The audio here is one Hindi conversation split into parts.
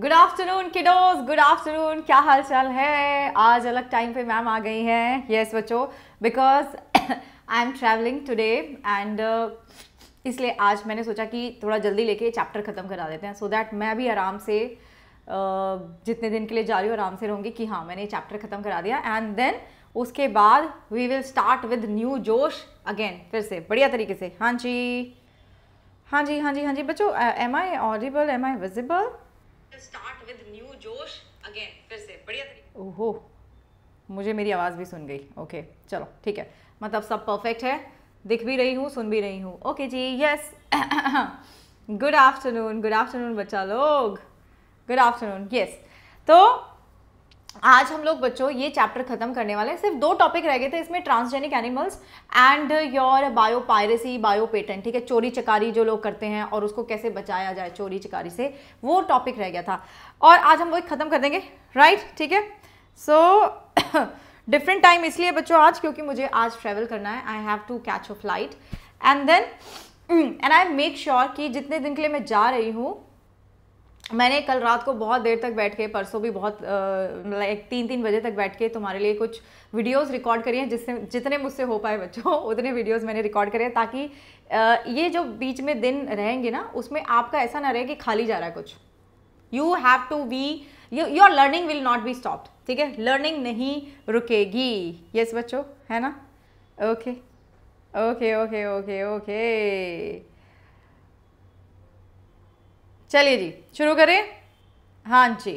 Good afternoon kiddos good afternoon क्या हाल चाल है आज अलग टाइम पे मैम आ गई हैं यस बच्चो because I am travelling today and इसलिए आज मैंने सोचा कि थोड़ा जल्दी लेके चैप्टर ख़त्म करा देते हैं सो so दैट मैं भी आराम से uh, जितने दिन के लिए जा रही हूँ आराम से रहूँगी कि हाँ मैंने चैप्टर ख़त्म करा दिया एंड देन उसके बाद we will start with new जोश अगेन फिर से बढ़िया तरीके से हाँ जी हाँ जी हाँ जी हाँ जी बच्चो am I audible am I visible start with new जोश अगेन फिर से बढ़िया ओहो मुझे मेरी आवाज़ भी सुन गई ओके चलो ठीक है मतलब सब परफेक्ट है दिख भी रही हूँ सुन भी रही हूँ ओके जी yes good afternoon good afternoon बच्चा लोग गुड आफ्टरनून यस तो आज हम लोग बच्चों ये चैप्टर खत्म करने वाले हैं सिर्फ दो टॉपिक रह गए थे इसमें transgenic animals and your biopiracy biopatent ठीक है चोरी चकारी जो लोग करते हैं और उसको कैसे बचाया जाए चोरी चकारी से वो टॉपिक रह गया था और आज हम वो ख़त्म कर देंगे राइट ठीक है सो डिफरेंट टाइम इसलिए बच्चों आज क्योंकि मुझे आज ट्रैवल करना है I have to catch a flight and then and I make sure कि जितने दिन के लिए मैं जा रही हूँ मैंने कल रात को बहुत देर तक बैठ के परसों भी बहुत लाइक तीन तीन बजे तक बैठ के तुम्हारे लिए कुछ वीडियोस रिकॉर्ड करी हैं जिससे जितने मुझसे हो पाए बच्चों उतने वीडियोस मैंने रिकॉर्ड करे हैं ताकि ये जो बीच में दिन रहेंगे ना उसमें आपका ऐसा ना रहे कि खाली जा रहा है कुछ you have to be your learning will not be stopped ठीक है लर्निंग नहीं रुकेगी यस बच्चो बच्चों है ना okay okay okay okay okay चलिए जी शुरू करें हाँ जी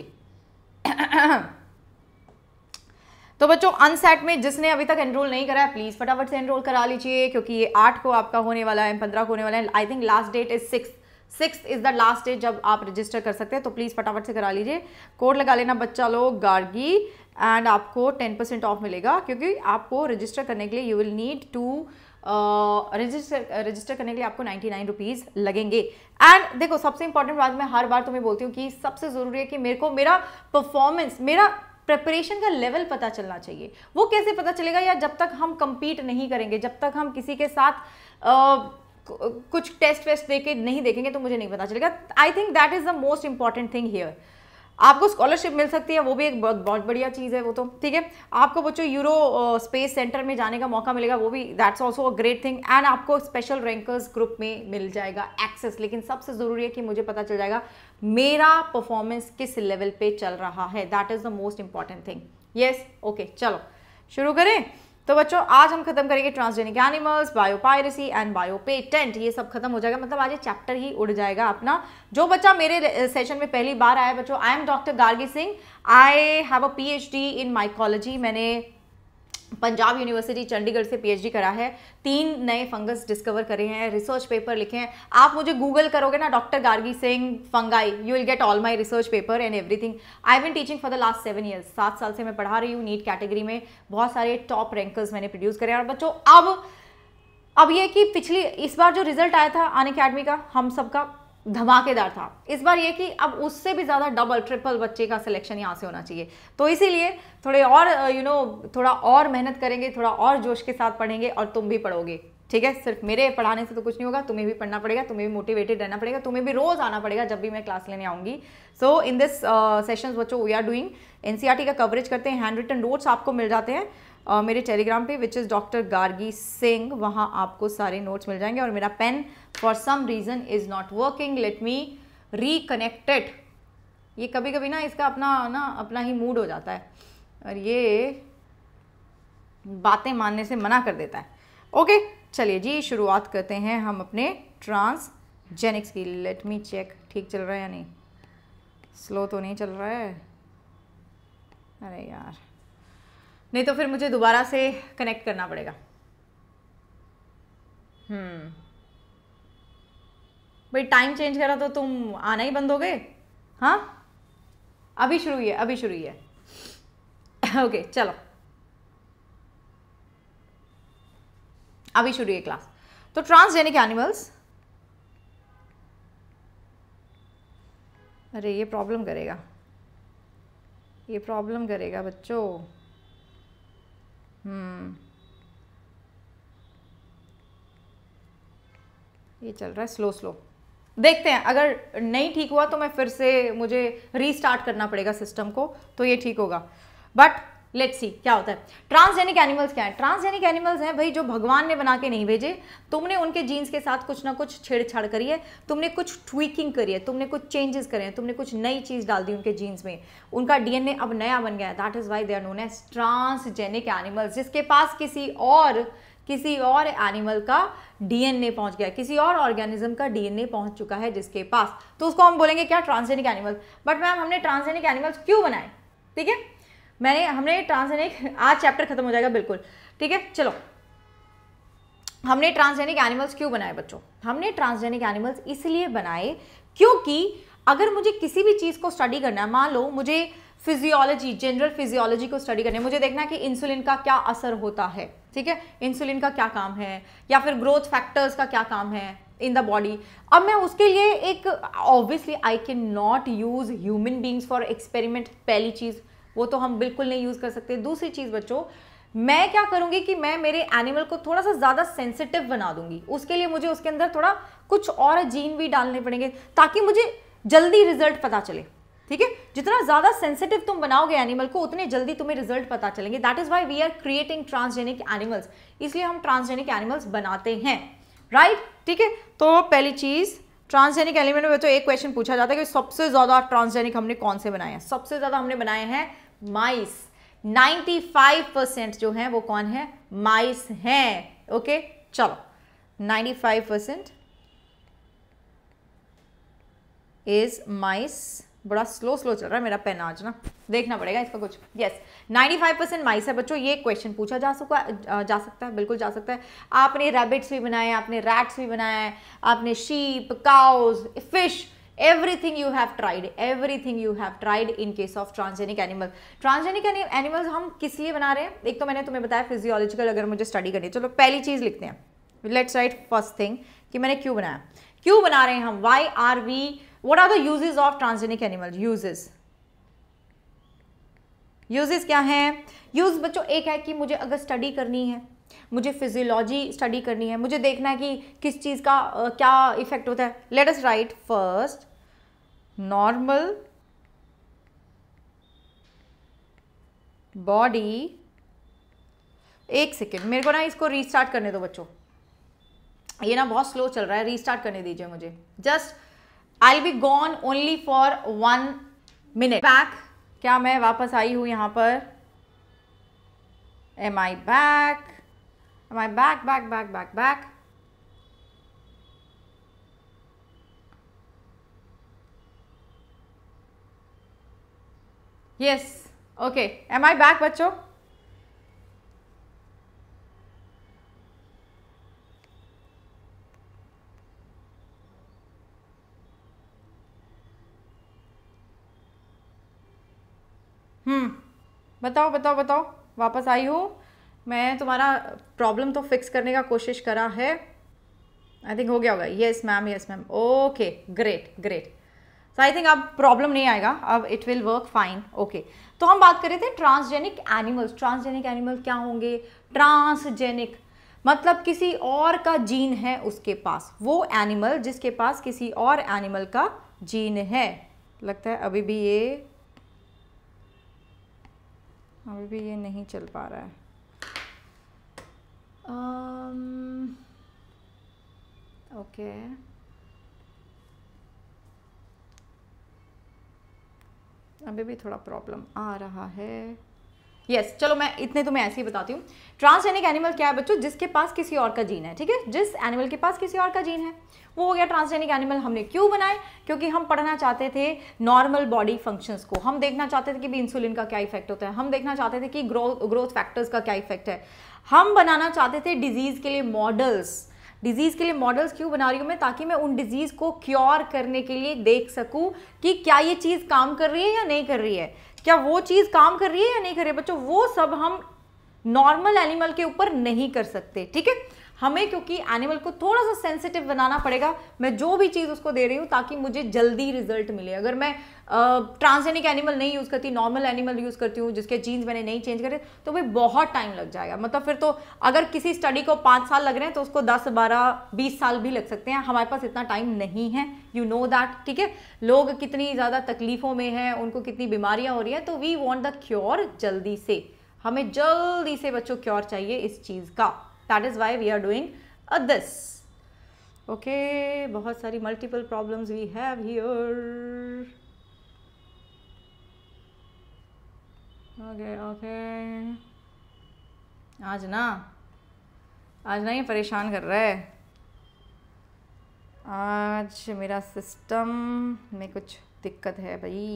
तो बच्चों अनसेट में जिसने अभी तक एनरोल नहीं करा है प्लीज़ फटाफट से एनरोल करा लीजिए क्योंकि ये आठ को आपका होने वाला है पंद्रह को होने वाला है I think last date is six six is the last date जब आप रजिस्टर कर सकते हैं तो प्लीज़ फटाफट से करा लीजिए कोड लगा लेना बच्चा लोग गार्गी एंड आपको टेन परसेंट ऑफ मिलेगा क्योंकि आपको रजिस्टर करने के लिए you will need to register register करने के लिए आपको नाइन्टी नाइन रुपीज़ लगेंगे एंड देखो सबसे इंपॉर्टेंट बात मैं हर बार तुम्हें बोलती हूँ कि सबसे ज़रूरी है कि मेरे को मेरा परफॉर्मेंस मेरा प्रेपरेशन का लेवल पता चलना चाहिए वो कैसे पता चलेगा या जब तक हम कंपीट नहीं करेंगे जब तक हम किसी के साथ uh, कुछ टेस्ट वेस्ट दे के नहीं देखेंगे तो मुझे नहीं पता चलेगा I think that is the most important thing here आपको स्कॉलरशिप मिल सकती है वो भी एक बहुत बहुत बढ़िया चीज़ है वो तो ठीक है आपको बच्चों यूरो स्पेस सेंटर में जाने का मौका मिलेगा वो भी that's also a great thing and आपको स्पेशल रैंकर्स ग्रुप में मिल जाएगा एक्सेस लेकिन सबसे ज़रूरी है कि मुझे पता चल जाएगा मेरा परफॉर्मेंस किस लेवल पे चल रहा है that is the most important thing yes okay चलो शुरू करें तो बच्चों आज हम खत्म करेंगे transgenic animals biopiracy and biopatent ये सब खत्म हो जाएगा मतलब आज ये चैप्टर ही उड़ जाएगा अपना जो बच्चा मेरे सेशन में पहली बार आया बच्चों I am doctor Gargi Singh I have a PhD in mycology मैंने पंजाब यूनिवर्सिटी चंडीगढ़ से पीएचडी करा है तीन नए फंगस डिस्कवर करे हैं रिसर्च पेपर लिखे हैं आप मुझे गूगल करोगे ना doctor Gargi Singh fungi you will get all my research paper and everything I been teaching for the last seven years सात साल से मैं पढ़ा रही हूँ नीट कैटेगरी में बहुत सारे टॉप रैंकर्स मैंने प्रोड्यूस करे और बच्चों अब अब ये कि पिछली इस बार जो रिजल्ट आया था अन अकेडमी का हम सब का धमाकेदार था इस बार ये कि अब उससे भी ज़्यादा डबल ट्रिपल बच्चे का सिलेक्शन यहाँ से होना चाहिए तो इसीलिए थोड़े और यू uh, नो थोड़ा और मेहनत करेंगे थोड़ा और जोश के साथ पढ़ेंगे और तुम भी पढ़ोगे ठीक है सिर्फ मेरे पढ़ाने से तो कुछ नहीं होगा तुम्हें भी पढ़ना पड़ेगा तुम्हें भी मोटिवेटेड रहना पड़ेगा तुम्हें भी रोज़ आना पड़ेगा जब भी मैं क्लास लेने आऊँगी सो इन दिस सेशंस बच्चों वी आर डूइंग एन का कवरेज करते हैं हैंड रिटन नोट्स आपको मिल जाते हैं और मेरे टेलीग्राम पे which is doctor Gargi Singh वहाँ आपको सारे नोट्स मिल जाएंगे और मेरा pen for some reason is not working let me reconnected ये कभी कभी ना इसका अपना ना अपना ही मूड हो जाता है और ये बातें मानने से मना कर देता है ओके चलिए जी शुरुआत करते हैं हम अपने ट्रांसजेनिक्स की लेट मी चेक ठीक चल रहा है या नहीं स्लो तो नहीं चल रहा है अरे यार नहीं तो फिर मुझे दोबारा से कनेक्ट करना पड़ेगा हम्म भाई टाइम चेंज करा तो तुम आना ही बंद हो गए हाँ अभी शुरू ही है अभी शुरू ही है ओके चलो अभी शुरू है क्लास तो ट्रांसजेनिक एनिमल्स अरे ये प्रॉब्लम करेगा ये प्रॉब्लम करेगा बच्चों ये चल रहा है स्लो स्लो देखते हैं अगर नहीं ठीक हुआ तो मैं फिर से मुझे रीस्टार्ट करना पड़ेगा सिस्टम को तो ये ठीक होगा बट लेट्स सी क्या होता है ट्रांसजेनिक एनिमल्स क्या है ट्रांसजेनिक एनिमल्स हैं भाई जो भगवान ने बना के नहीं भेजे तुमने उनके जीन्स के साथ कुछ ना कुछ छेड़छाड़ करी है तुमने कुछ ट्वीकिंग करी है तुमने कुछ चेंजेस करे हैं तुमने कुछ नई चीज़ डाल दी उनके जीन्स में उनका डीएनए अब नया बन गया that is why they are known as transgenic animals जिसके पास किसी और किसी और एनिमल का डीएनए पहुंच गया किसी और ऑर्गेनिज्म का डीएनए पहुंच चुका है जिसके पास तो उसको हम बोलेंगे क्या ट्रांसजेनिक एनिमल बट मैम हमने ट्रांसजेनिक एनिमल्स क्यों बनाए ठीक है मैंने हमने ट्रांसजेनिक आज चैप्टर खत्म हो जाएगा बिल्कुल ठीक है चलो हमने ट्रांसजेनिक एनिमल्स क्यों बनाए बच्चों हमने ट्रांसजेनिक एनिमल्स इसलिए बनाए क्योंकि अगर मुझे किसी भी चीज़ को स्टडी करना है मान लो मुझे फिजियोलॉजी जनरल फिजियोलॉजी को स्टडी करना है मुझे देखना है कि इंसुलिन का क्या असर होता है ठीक है इंसुलिन का क्या काम है या फिर ग्रोथ फैक्टर्स का क्या काम है इन द बॉडी अब मैं उसके लिए एक obviously I can not use human beings for experiment पहली चीज़ वो तो हम बिल्कुल नहीं यूज़ कर सकते दूसरी चीज़ बच्चों मैं क्या करूँगी कि मैं मेरे एनिमल को थोड़ा सा ज़्यादा सेंसिटिव बना दूंगी उसके लिए मुझे उसके अंदर थोड़ा कुछ और जीन भी डालने पड़ेंगे ताकि मुझे जल्दी रिजल्ट पता चले ठीक है जितना ज़्यादा सेंसिटिव तुम बनाओगे एनिमल को उतने जल्दी तुम्हें रिजल्ट पता चलेंगे that is why we are creating transgenic animals इसलिए हम ट्रांसजेनिक एनिमल्स बनाते हैं राइट right? ठीक है तो पहली चीज़ ट्रांसजेनिक एलिमेंट में तो एक क्वेश्चन पूछा जाता है कि सबसे ज़्यादा ट्रांसजेनिक हमने कौन से बनाए हैं सबसे ज़्यादा हमने बनाए हैं माइस 95 परसेंट जो है वो कौन है माइस हैं ओके चलो 95 परसेंट इज माइस बड़ा स्लो स्लो चल रहा है मेरा पेन आज ना देखना पड़ेगा इसका कुछ यस फाइव परसेंट माइस है बच्चों ये क्वेश्चन पूछा जा सकता जा सकता है बिल्कुल जा सकता है आपने रैबिट्स भी बनाए आपने रैट्स भी बनाए आपने sheep cows fish everything you have tried everything you have tried in case of transgenic animal transgenic animals हम किस लिए बना रहे हैं एक तो मैंने तुम्हें बताया फिजियोलॉजिकल अगर मुझे स्टडी करनी है चलो पहली चीज़ लिखते हैं लेट्स राइट फर्स्ट थिंग कि मैंने क्यों बनाया क्यों बना रहे हैं हम why are we what are the uses of transgenic animal uses uses क्या हैं यूज़ बच्चों एक है कि मुझे अगर स्टडी करनी है मुझे फिजियोलॉजी स्टडी करनी है मुझे देखना है कि किस चीज़ का आ, क्या इफेक्ट होता है let us write first normal body एक सेकेंड मेरे को ना इसको रीस्टार्ट करने दो बच्चों ये ना बहुत स्लो चल रहा है रीस्टार्ट करने दीजिए मुझे just I be gone only for one minute back क्या मैं वापस आई हूँ यहाँ पर am I back am I back back back back back yes okay am I back बच्चों हम्म, बताओ बताओ बताओ वापस आई हो मैं तुम्हारा प्रॉब्लम तो फिक्स करने का कोशिश करा है आई थिंक हो गया होगा yes ma'am yes ma'am okay great great so I think अब प्रॉब्लम नहीं आएगा अब it will work fine okay तो हम बात कर रहे थे ट्रांसजेनिक एनिमल्स ट्रांसजेनिक एनिमल क्या होंगे ट्रांसजेनिक मतलब किसी और का जीन है उसके पास वो एनिमल जिसके पास किसी और एनिमल का जीन है लगता है अभी भी ये अभी भी ये नहीं चल पा रहा है um, ओके okay. अभी भी थोड़ा प्रॉब्लम आ रहा है यस yes, चलो मैं इतने तो मैं ऐसे ही बताती हूँ ट्रांसजेनिक एनिमल क्या है बच्चों जिसके पास किसी और का जीन है ठीक है जिस एनिमल के पास किसी और का जीन है वो हो गया ट्रांसजेनिक एनिमल हमने क्यों बनाए क्योंकि हम पढ़ना चाहते थे नॉर्मल बॉडी फंक्शंस को हम देखना चाहते थे कि भी इंसुलिन का क्या इफेक्ट होता है हम देखना चाहते थे कि ग्रोथ ग्रोथ फैक्टर्स का क्या इफेक्ट है हम बनाना चाहते थे डिजीज़ के लिए मॉडल्स डिजीज़ के लिए मॉडल्स क्यों बना रही हूँ मैं ताकि मैं उन डिजीज़ को क्योर करने के लिए देख सकूँ कि क्या ये चीज़ काम कर रही है या नहीं कर रही है क्या वो चीज़ काम कर रही है या नहीं कर रही है बच्चों वो सब हम नॉर्मल एनिमल के ऊपर नहीं कर सकते ठीक है हमें क्योंकि एनिमल को थोड़ा सा सेंसिटिव बनाना पड़ेगा मैं जो भी चीज़ उसको दे रही हूँ ताकि मुझे जल्दी रिजल्ट मिले अगर मैं ट्रांसजेनिक एनिमल नहीं यूज़ करती नॉर्मल एनिमल यूज़ करती हूँ जिसके जीन्स मैंने नहीं चेंज करे तो भाई बहुत टाइम लग जाएगा मतलब फिर तो अगर किसी स्टडी को पाँच साल लग रहे हैं तो उसको दस बारह बीस साल भी लग सकते हैं हमारे पास इतना टाइम नहीं है यू नो दैट ठीक है लोग कितनी ज़्यादा तकलीफ़ों में हैं उनको कितनी बीमारियाँ हो रही हैं तो वी वॉन्ट द क्योर जल्दी से हमें जल्दी से बच्चों क्योर चाहिए इस चीज़ का that is why we are doing a this okay बहुत सारी multiple problems we have here okay okay आज ना आज ना ये परेशान कर रहा है आज मेरा सिस्टम में कुछ दिक्कत है भाई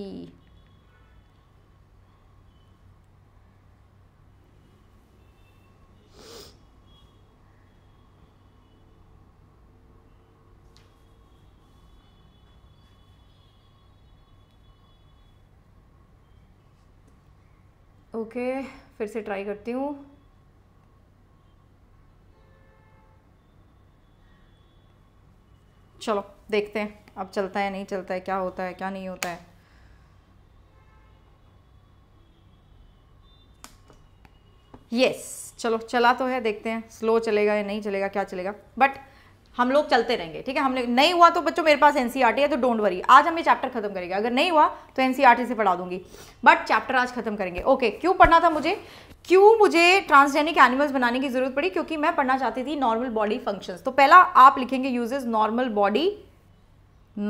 ओके फिर से ट्राई करती हूँ चलो देखते हैं अब चलता है नहीं चलता है क्या होता है क्या नहीं होता है यस yes, चलो चला तो है देखते हैं स्लो चलेगा या नहीं चलेगा क्या चलेगा बट हम लोग चलते रहेंगे ठीक है हम लोग नहीं हुआ तो बच्चों मेरे पास एनसीईआरटी e है तो डोंट वरी आज हम ये चैप्टर खत्म करेंगे अगर नहीं हुआ तो एनसीईआरटी e से पढ़ा दूंगी बट चैप्टर आज खत्म करेंगे ओके क्यों पढ़ना था मुझे क्यों मुझे ट्रांसजेनिक एनिमल्स बनाने की जरूरत पड़ी क्योंकि मैं पढ़ना चाहती थी नॉर्मल बॉडी फंक्शंस तो पहला आप लिखेंगे use normal body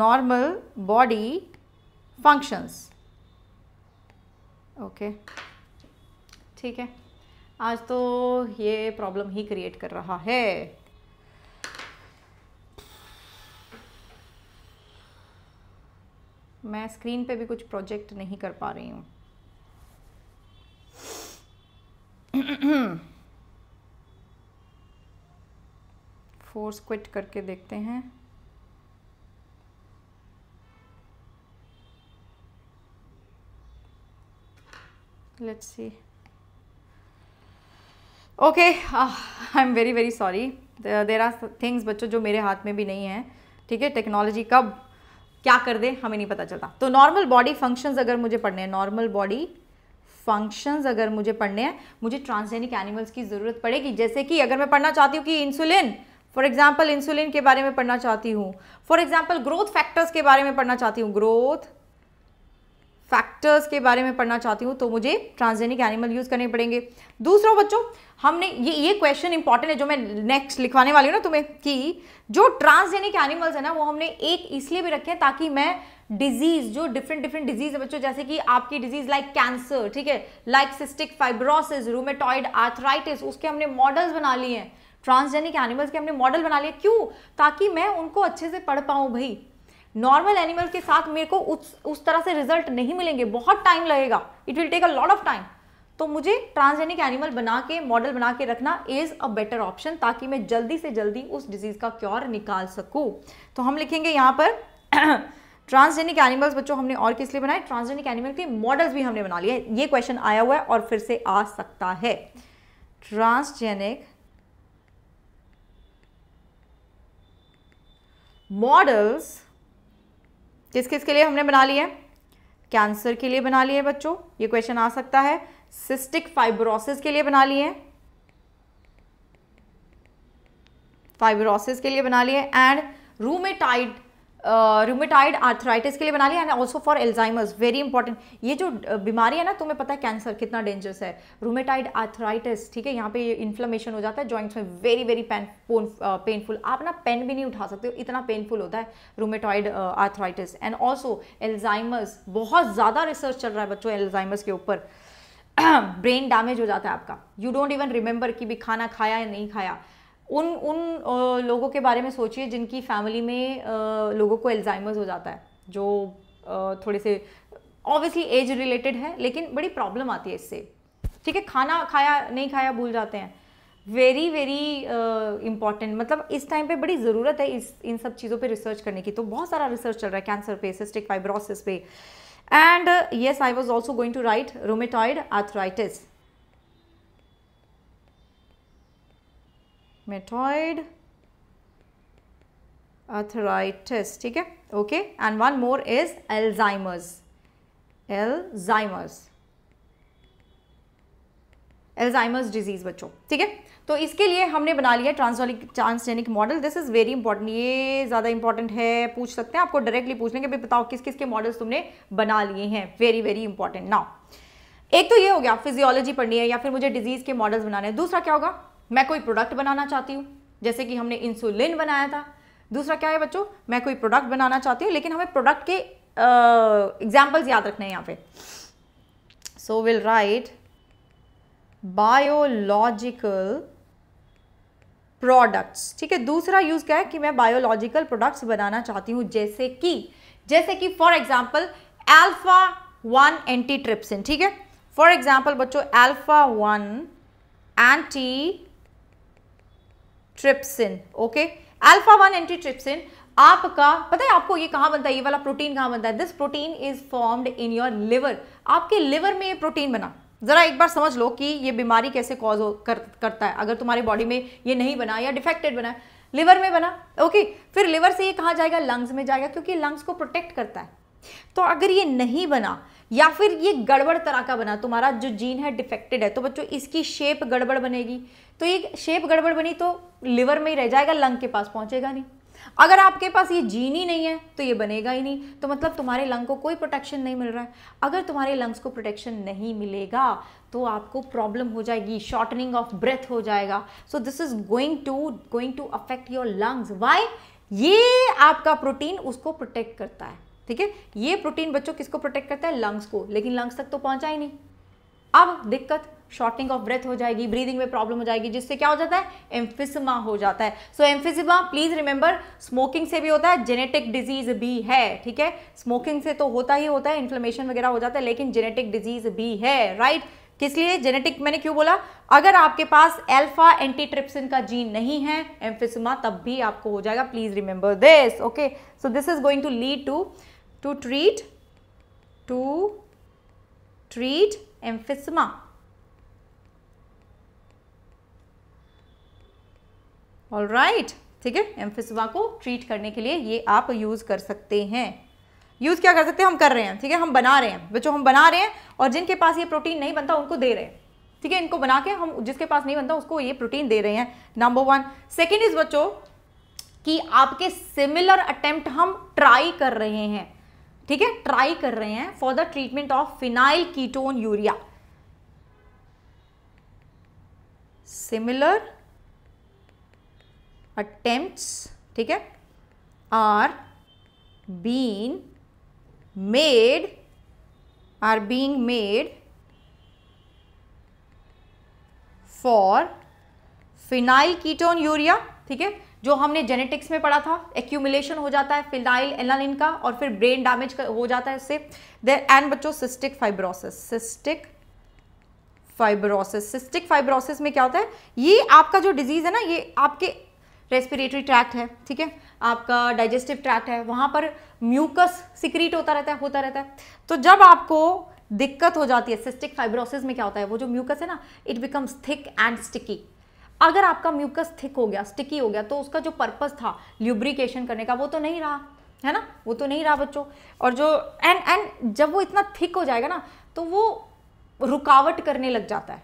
normal body functions okay ठीक है आज तो ये प्रॉब्लम ही क्रिएट कर रहा है मैं स्क्रीन पे भी कुछ प्रोजेक्ट नहीं कर पा रही हूँ फोर्स क्विट करके देखते हैं let's see okay I am very very sorry there are things बच्चों जो मेरे हाथ में भी नहीं है ठीक है टेक्नोलॉजी कब क्या कर दे हमें नहीं पता चलता तो नॉर्मल बॉडी फंक्शंस अगर मुझे पढ़ने हैं नॉर्मल बॉडी फंक्शंस अगर मुझे पढ़ने हैं मुझे ट्रांसजेनिक एनिमल्स की ज़रूरत पड़ेगी जैसे कि अगर मैं पढ़ना चाहती हूँ कि इंसुलिन फॉर एग्जाम्पल इंसुलिन के बारे में पढ़ना चाहती हूँ फॉर एग्जाम्पल ग्रोथ फैक्टर्स के बारे में पढ़ना चाहती हूँ ग्रोथ फैक्टर्स के बारे में पढ़ना चाहती हूँ तो मुझे ट्रांसजेनिक एनिमल यूज़ करने पड़ेंगे दूसरा बच्चों हमने ये ये क्वेश्चन इंपॉर्टेंट है जो मैं नेक्स्ट लिखवाने वाली हूँ ना तुम्हें कि जो ट्रांसजेनिक एनिमल्स है ना वो हमने एक इसलिए भी रखे हैं ताकि मैं डिजीज़ जो डिफरेंट डिफरेंट डिजीज़ है बच्चों जैसे कि आपकी डिजीज़ लाइक कैंसर ठीक है like cystic fibrosis rheumatoid arthritis उसके हमने मॉडल्स बना लिए हैं ट्रांसजेनिक एनिमल्स के हमने मॉडल बना लिए क्यों ताकि मैं उनको अच्छे से पढ़ पाऊँ भाई नॉर्मल एनिमल के साथ मेरे को उस उस तरह से रिजल्ट नहीं मिलेंगे बहुत टाइम लगेगा it will take a lot of time तो मुझे ट्रांसजेनिक एनिमल बना के मॉडल बना के रखना इज़ अ बेटर ऑप्शन ताकि मैं जल्दी से जल्दी उस डिजीज़ का क्योर निकाल सकूं तो हम लिखेंगे यहाँ पर ट्रांसजेनिक एनिमल्स बच्चों हमने और किस लिए बनाए ट्रांसजेनिक एनिमल के मॉडल्स भी हमने बना लिए ये क्वेश्चन आया हुआ है और फिर से आ सकता है ट्रांसजेनिक मॉडल्स किस किस के लिए हमने बना लिया है कैंसर के लिए बना लिए बच्चों ये क्वेश्चन आ सकता है सिस्टिक फाइब्रोसिस के लिए बना लिए फाइब्रोसिस के लिए बना लिए एंड रूमेटाइड रूमेटाइड आर्थराइटिस के लिए बना लिया and also for Alzheimer's very important ये जो बीमारी है ना तुम्हें पता है कैंसर कितना डेंजरस है रूमेटाइड आर्थराइटिस ठीक है यहाँ पे इन्फ्लेमेशन हो जाता है जॉइंट्स में वेरी वेरी पेन पेनफुल आप ना पेन भी नहीं उठा सकते हो इतना पेनफुल होता है rheumatoid arthritis and also Alzheimer's बहुत ज़्यादा रिसर्च चल रहा है बच्चों एल्जाइमस के ऊपर ब्रेन डैमेज हो जाता है आपका यू डोंट इवन रिमेंबर कि भी खाना खाया या नहीं खाया उन उन लोगों के बारे में सोचिए जिनकी फैमिली में लोगों को एल्जाइमर्स हो जाता है जो थोड़े से ऑब्वियसली एज रिलेटेड है लेकिन बड़ी प्रॉब्लम आती है इससे ठीक है खाना खाया नहीं खाया भूल जाते हैं वेरी वेरी इंपॉर्टेंट मतलब इस टाइम पे बड़ी ज़रूरत है इस इन सब चीज़ों पे रिसर्च करने की तो बहुत सारा रिसर्च चल रहा है कैंसर पे सिस्टिक फाइब्रोसिस पे and yes I was also going to write rheumatoid arthritis rheumatoid arthritis ठीक है okay and one more is Alzheimer's Alzheimer's Alzheimer's disease बच्चों ठीक है तो इसके लिए हमने बना लिया ट्रांसोलिक transgenic model this is very important ये ज़्यादा इंपॉर्टेंट है पूछ सकते हैं आपको डायरेक्टली पूछने के बताओ किस किस के मॉडल्स तुमने बना लिए हैं वेरी वेरी इंपॉर्टेंट नाउ एक तो ये हो गया फिजियोलॉजी पढ़नी है या फिर मुझे डिजीज़ के मॉडल्स बनाने हैं दूसरा क्या होगा मैं कोई प्रोडक्ट बनाना चाहती हूँ जैसे कि हमने इंसुलिन बनाया था दूसरा क्या है बच्चों मैं कोई प्रोडक्ट बनाना चाहती हूँ लेकिन हमें प्रोडक्ट के एग्जाम्पल्स याद रखने हैं यहाँ पे so will write biological products ठीक है दूसरा यूज़ क्या है कि मैं बायोलॉजिकल प्रोडक्ट्स बनाना चाहती हूँ जैसे कि जैसे कि for example alpha one antitrypsin ठीक है फॉर एग्जाम्पल बच्चों alpha one antitrypsin okay alpha one antitrypsin आपका पता है आपको ये कहाँ बनता है ये वाला प्रोटीन कहाँ बनता है this protein is formed in your liver आपके लिवर में ये प्रोटीन बना ज़रा एक बार समझ लो कि ये बीमारी कैसे कॉज कर, करता है अगर तुम्हारे बॉडी में ये नहीं बना या डिफेक्टेड बना लिवर में बना ओके फिर लिवर से ये कहाँ जाएगा लंग्स में जाएगा क्योंकि लंग्स को प्रोटेक्ट करता है तो अगर ये नहीं बना या फिर ये गड़बड़ तरह का बना तुम्हारा जो जीन है डिफेक्टेड है तो बच्चों इसकी शेप गड़बड़ बनेगी तो ये शेप गड़बड़ बनी तो लिवर में ही रह जाएगा लंग के पास पहुंचेगा नहीं अगर आपके पास ये जीन ही नहीं है तो ये बनेगा ही नहीं तो मतलब तुम्हारे लंग को कोई प्रोटेक्शन नहीं मिल रहा है अगर तुम्हारे लंग्स को प्रोटेक्शन नहीं मिलेगा तो आपको प्रॉब्लम हो जाएगी शॉर्टनिंग ऑफ ब्रेथ हो जाएगा so this is going to going to affect your lungs why ये आपका प्रोटीन उसको प्रोटेक्ट करता है ठीक है ये प्रोटीन बच्चों किसको प्रोटेक्ट करता है लंग्स को लेकिन लंग्स तक तो पहुंचा ही नहीं अब दिक्कत शॉर्टनिंग ऑफ ब्रेथ हो जाएगी ब्रीदिंग में प्रॉब्लम हो जाएगी जिससे क्या हो जाता है एम्फिसमा हो जाता है so so, emphysema please remember smoking से भी होता है जेनेटिक डिजीज भी है ठीक है स्मोकिंग से तो होता ही होता है इन्फ्लेमेशन वगैरह हो जाता है लेकिन जेनेटिक डिजीज भी है राइट right? किस लिए जेनेटिक मैंने क्यों बोला अगर आपके पास एल्फा एंटीट्रिप्सिन का जीन नहीं है एम्फिसमा तब भी आपको हो जाएगा please remember this okay so this is going to lead to to treat to treat emphysema all right ठीक है एम्फिसमा को ट्रीट करने के लिए ये आप यूज़ कर सकते हैं यूज़ क्या कर सकते हैं हम कर रहे हैं ठीक है हम बना रहे हैं बच्चों हम बना रहे हैं और जिनके पास ये प्रोटीन नहीं बनता उनको दे रहे हैं ठीक है इनको बना के हम जिसके पास नहीं बनता उसको ये प्रोटीन दे रहे हैं नंबर वन सेकेंड इज बच्चों कि आपके सिमिलर अटेम्प्ट हम ट्राई कर रहे हैं ठीक है ट्राई कर रहे हैं for the treatment of phenylketonuria similar attempts ठीक है are been made are being made for phenylketonuria ठीक है जो हमने जेनेटिक्स में पढ़ा था एक्यूमुलेशन हो जाता है फिलाइल एलानिन का और फिर ब्रेन डैमेज हो जाता है उससे देर एंड बच्चों cystic fibrosis cystic fibrosis cystic fibrosis में क्या होता है ये आपका जो डिजीज़ है ना ये आपके रेस्पिरेटरी ट्रैक्ट है ठीक है आपका डाइजेस्टिव ट्रैक्ट है वहाँ पर म्यूकस सिक्रीट होता रहता है होता रहता है तो जब आपको दिक्कत हो जाती है सिस्टिक फाइब्रोसिस में क्या होता है वो जो म्यूकस है ना it becomes thick and sticky अगर आपका म्यूकस थिक हो गया स्टिकी हो गया तो उसका जो पर्पस था ल्यूब्रिकेशन करने का वो तो नहीं रहा है ना वो तो नहीं रहा बच्चों और जो एंड एंड जब वो इतना थिक हो जाएगा ना तो वो रुकावट करने लग जाता है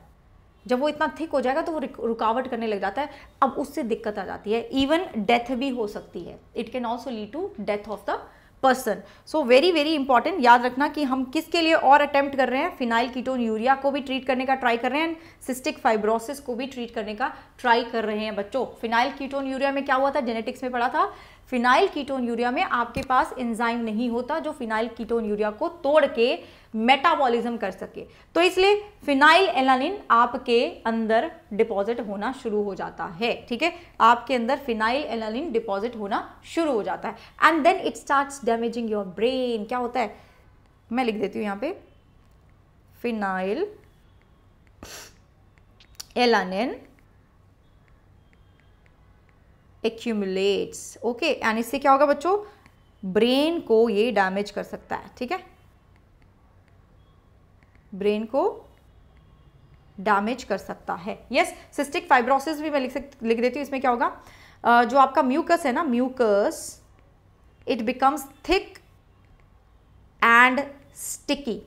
जब वो इतना थिक हो जाएगा तो वो रुकावट करने लग जाता है अब उससे दिक्कत आ जाती है इवन डेथ भी हो सकती है it can also lead to death of the person so very very important याद रखना कि हम किसके लिए और अटेम्प्ट कर रहे हैं फिनाइल कीटोन यूरिया को भी ट्रीट करने का ट्राई कर रहे हैं सिस्टिक फाइब्रोसिस को भी ट्रीट करने का ट्राई कर रहे हैं बच्चों फिनाइल कीटोन यूरिया में क्या हुआ था जेनेटिक्स में पढ़ा था फिनाइल कीटोन यूरिया में आपके पास एंजाइम नहीं होता जो फिनाइल कीटोन यूरिया को तोड़ के मेटाबॉलिज्म कर सके तो इसलिए फिनाइल एलानिन आपके अंदर डिपॉजिट होना शुरू हो जाता है ठीक है आपके अंदर फिनाइल एलानिन डिपॉजिट होना शुरू हो जाता है and then it start damaging your brain क्या होता है मैं लिख देती हूँ यहाँ पे phenylalanine accumulates okay and इससे क्या होगा बच्चों ब्रेन को ये डैमेज कर सकता है ठीक है ब्रेन को डैमेज कर सकता है यस सिस्टिक फाइब्रोसिस भी मैं लिख लिख देती हूँ इसमें क्या होगा uh, जो आपका म्यूकस है ना mucus it becomes thick and sticky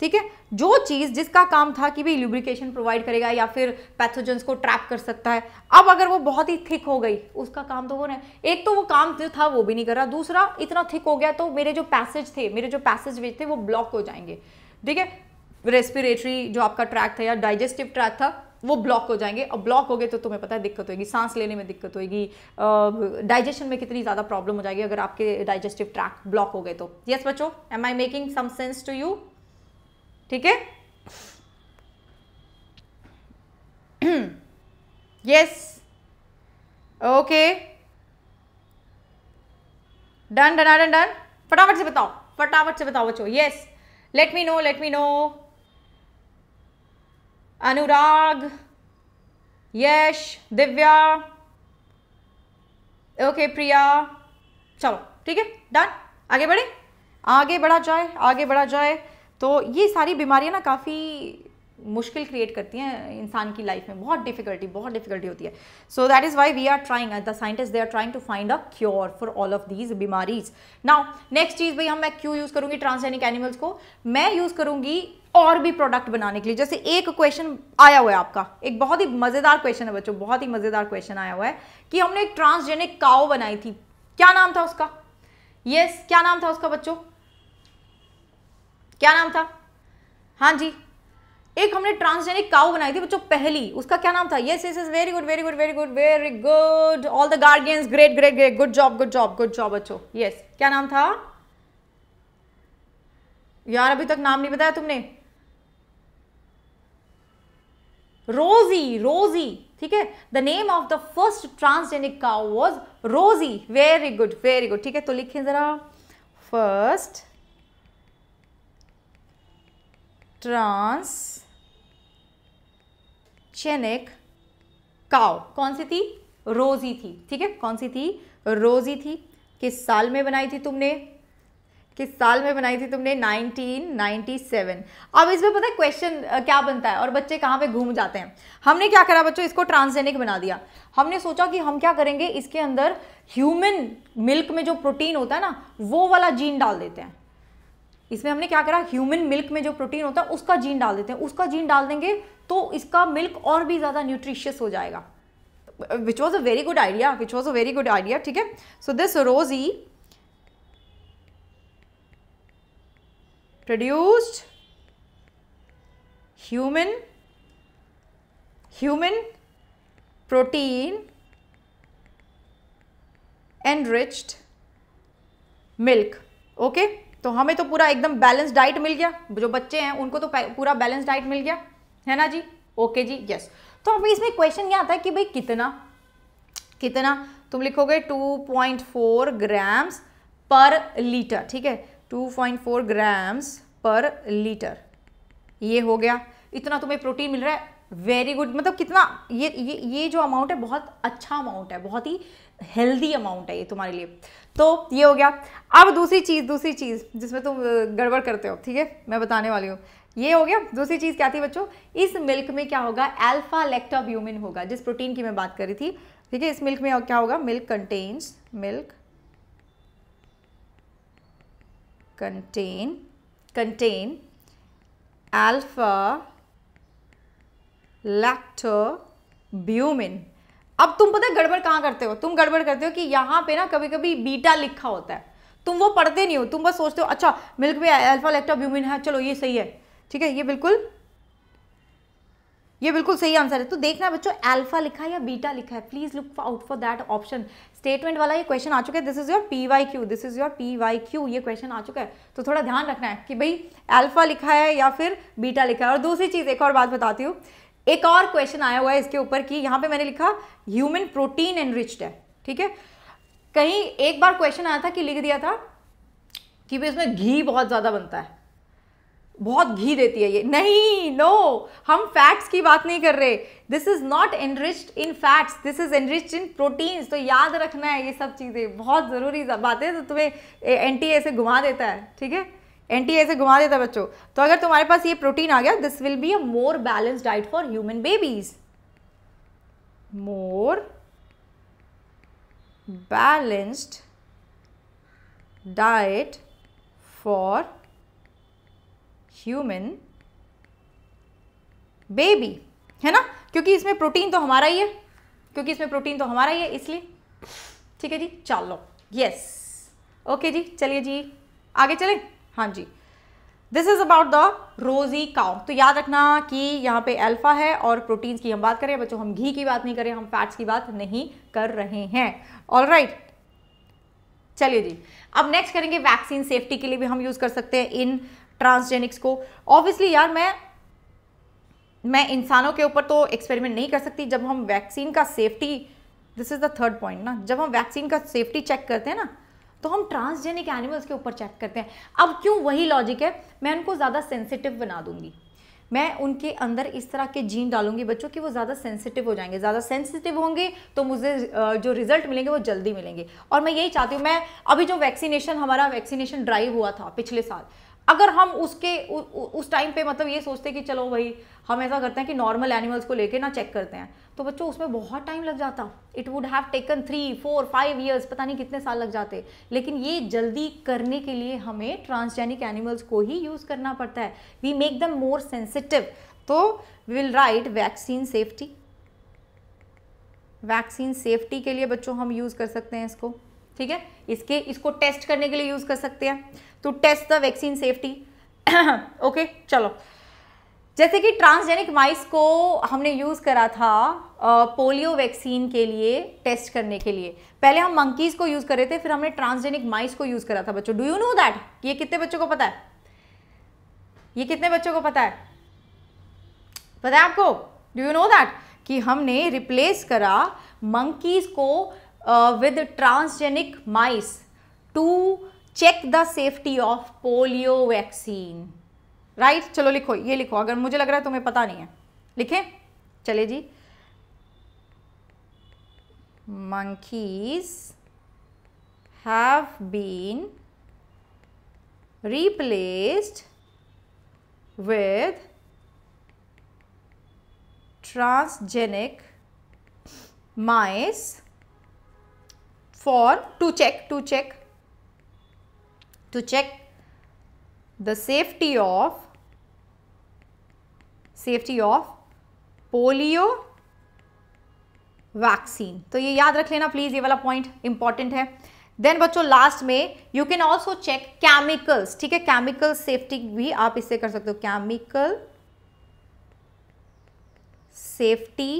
ठीक है जो चीज़ जिसका काम था कि भाई ल्यूब्रिकेशन प्रोवाइड करेगा या फिर पैथोजेंस को ट्रैप कर सकता है अब अगर वो बहुत ही थिक हो गई उसका काम तो वो नहीं एक तो वो काम जो था वो भी नहीं कर रहा दूसरा इतना थिक हो गया तो मेरे जो पैसेज थे मेरे जो पैसेज वे थे वो ब्लॉक हो जाएंगे ठीक है रेस्पिरेटरी जो आपका ट्रैक था या डाइजेस्टिव ट्रैक था वो ब्लॉक हो जाएंगे और ब्लॉक हो गए तो तुम्हें पता है दिक्कत होगी सांस लेने में दिक्कत होगी डाइजेशन में कितनी ज़्यादा प्रॉब्लम हो जाएगी अगर आपके डाइजेस्टिव ट्रैक ब्लॉक हो गए तो यस बच्चो बच्चों am I making some sense to you ठीक है yes okay done done done done फटाफट से बताओ फटाफट से बताओ बच्चों yes let me know let me know Anurag Yash Divya okay Priya चलो ठीक है डन आगे बढ़े आगे बढ़ा जाए आगे बढ़ा जाए तो ये सारी बीमारियां ना काफ़ी मुश्किल क्रिएट करती हैं इंसान की लाइफ में बहुत डिफिकल्टी बहुत डिफिकल्टी होती है so that is why we are trying the scientist they are trying to find a cure for all of these बीमारीज नाउ नेक्स्ट चीज़ भाई हम मैं क्यों यूज़ करूँगी ट्रांसजेनिक एनिमल्स को मैं यूज़ करूँगी और भी प्रोडक्ट बनाने के लिए जैसे एक क्वेश्चन आया हुआ है आपका एक बहुत ही मज़ेदार क्वेश्चन है बच्चों बहुत ही मज़ेदार क्वेश्चन आया हुआ है कि हमने एक ट्रांसजेनिक काओ बनाई थी क्या नाम था उसका यस yes, क्या नाम था उसका बच्चों क्या नाम था हाँ जी एक हमने ट्रांसजेनिक काउ बनाई थी बच्चों पहली उसका क्या नाम था yes yes is very good very good very good very good all the guardians great great great good job good job good job बच्चों यस क्या नाम था यार अभी तक नाम नहीं बताया तुमने Rosie, Rosie, ठीक है the name of the first transgenic cow was Rosie very good very good ठीक है तो लिखें जरा फर्स्ट ट्रांसजेनिक काउ कौन सी थी रोजी थी ठीक है कौन सी थी रोजी थी किस साल में बनाई थी तुमने किस साल में बनाई थी तुमने 1997 अब इसमें पता है क्वेश्चन क्या बनता है और बच्चे कहाँ पे घूम जाते हैं हमने क्या करा बच्चों इसको ट्रांसजेनिक बना दिया हमने सोचा कि हम क्या करेंगे इसके अंदर ह्यूमन मिल्क में जो प्रोटीन होता है ना वो वाला जीन डाल देते हैं इसमें हमने क्या करा ह्यूमन मिल्क में जो प्रोटीन होता है उसका जीन डाल देते हैं उसका जीन डाल देंगे तो इसका मिल्क और भी ज़्यादा न्यूट्रिशियस हो जाएगा which was a very good idea which was a very good idea ठीक है so this Rosie produced human human protein enriched milk okay okay? तो हमें तो पूरा एकदम बैलेंस डाइट मिल गया जो बच्चे हैं उनको तो पूरा बैलेंस डाइट मिल गया है ना जी ओके okay जी यस तो अभी इसमें क्वेश्चन ये आता है कि भाई कितना कितना तुम लिखोगे 2.4 ग्राम्स पर लीटर ठीक है 2.4 ग्राम्स पर लीटर ये हो गया इतना तुम्हें प्रोटीन मिल रहा है वेरी गुड मतलब कितना ये ये ये जो अमाउंट है बहुत अच्छा अमाउंट है बहुत ही हेल्दी अमाउंट है ये तुम्हारे लिए तो ये हो गया अब दूसरी चीज़ दूसरी चीज़ जिसमें तुम गड़बड़ करते हो ठीक है मैं बताने वाली हूँ ये हो गया दूसरी चीज़ क्या थी बच्चों इस मिल्क में क्या होगा एल्फा लेक्टोब्यूमिन होगा जिस प्रोटीन की मैं बात कर रही थी ठीक है इस मिल्क में क्या होगा milk contains milk contain contain alpha lactobumin अब तुम पता है गड़बड़ कहां करते हो तुम गड़बड़ करते हो कि यहां पे ना कभी कभी बीटा लिखा होता है तुम वो पढ़ते नहीं हो तुम बस सोचते हो अच्छा मिल्क में अल्फा लैक्टोब्यूमिन है चलो ये सही है ठीक है ये बिल्कुल ये बिल्कुल सही आंसर है तो देखना बच्चों अल्फा लिखा है या बीटा लिखा है please look out for that option statement वाला ये क्वेश्चन आ चुका है this is your P Y Q this is your P Y Q ये क्वेश्चन आ चुका है तो थोड़ा ध्यान रखना है कि भाई अल्फा लिखा है या फिर बीटा लिखा है और दूसरी चीज एक और बात बताती हूँ एक और क्वेश्चन आया हुआ है इसके ऊपर कि यहाँ पे मैंने लिखा ह्यूमन प्रोटीन एनरिच्ड है ठीक है कहीं एक बार क्वेश्चन आया था कि लिख दिया था कि भाई इसमें घी बहुत ज़्यादा बनता है बहुत घी देती है ये नहीं नो no, हम फैट्स की बात नहीं कर रहे this is not enriched in fats this is enriched in proteins तो याद रखना है ये सब चीज़ें बहुत ज़रूरी बातें तो तुम्हें एन टी से घुमा देता है ठीक है एन टी से घुमा देता है बच्चों तो अगर तुम्हारे पास ये प्रोटीन आ गया this will be a more balance diet for human babies more balanced diet for human baby है ना क्योंकि इसमें प्रोटीन तो हमारा ही है क्योंकि इसमें प्रोटीन तो हमारा ही है इसलिए ठीक है जी चलो यस ओके जी चलिए जी आगे चलें हाँ जी this is about the Rosie cow तो याद रखना कि यहाँ पे अल्फा है और प्रोटीन्स की हम बात करें बच्चों हम घी की बात नहीं करें हम फैट्स की बात नहीं कर रहे हैं ऑल राइट right. चलिए जी अब नेक्स्ट करेंगे वैक्सीन सेफ्टी के लिए भी हम यूज़ कर सकते हैं इन ट्रांसजेनिक्स को ऑब्वियसली यार मैं मैं इंसानों के ऊपर तो एक्सपेरिमेंट नहीं कर सकती जब हम वैक्सीन का safety this is the third point ना जब हम वैक्सीन का सेफ्टी चेक करते हैं ना तो हम ट्रांसजेनिक एनिमल्स के ऊपर चेक करते हैं अब क्यों वही लॉजिक है मैं उनको ज़्यादा सेंसिटिव बना दूंगी मैं उनके अंदर इस तरह के जीन डालूंगी बच्चों की वो ज़्यादा सेंसिटिव हो जाएंगे ज़्यादा सेंसिटिव होंगे तो मुझे जो रिज़ल्ट मिलेंगे वो जल्दी मिलेंगे और मैं यही चाहती हूँ मैं अभी जो वैक्सीनेशन हमारा वैक्सीनेशन ड्राइव हुआ था पिछले साल अगर हम उसके उ, उस टाइम पे मतलब ये सोचते कि चलो भाई हम ऐसा करते हैं कि नॉर्मल एनिमल्स को लेके ना चेक करते हैं तो बच्चों उसमें बहुत टाइम लग जाता it would have taken three four five years पता नहीं कितने साल लग जाते लेकिन ये जल्दी करने के लिए हमें ट्रांसजेनिक एनिमल्स को ही यूज़ करना पड़ता है we make them more sensitive तो we will write vaccine safety vaccine safety के लिए बच्चों हम यूज़ कर सकते हैं इसको ठीक है इसके इसको टेस्ट करने के लिए यूज़ कर सकते हैं to test the vaccine safety okay चलो जैसे कि ट्रांसजेनिक माइस को हमने यूज़ करा था पोलियो वैक्सीन के लिए टेस्ट करने के लिए पहले हम मंकीज़ को यूज़ कर रहे थे फिर हमने ट्रांसजेनिक माइस को यूज़ करा था बच्चों डू यू नो दैट ये कितने बच्चों को पता है ये कितने बच्चों को पता है पता है आपको डू यू नो दैट कि हमने रिप्लेस करा मंकीज़ को with transgenic mice to check the safety of polio vaccine right चलो लिखो ये लिखो अगर मुझे लग रहा है तुम्हें पता नहीं है लिखे चले जी monkeys have been replaced with transgenic mice for to check to check to check the safety of safety of polio vaccine तो ये याद रख लेना प्लीज ये वाला पॉइंट इंपॉर्टेंट है देन बच्चों लास्ट में you can also check chemicals ठीक है केमिकल सेफ्टी भी आप इससे कर सकते हो केमिकल सेफ्टी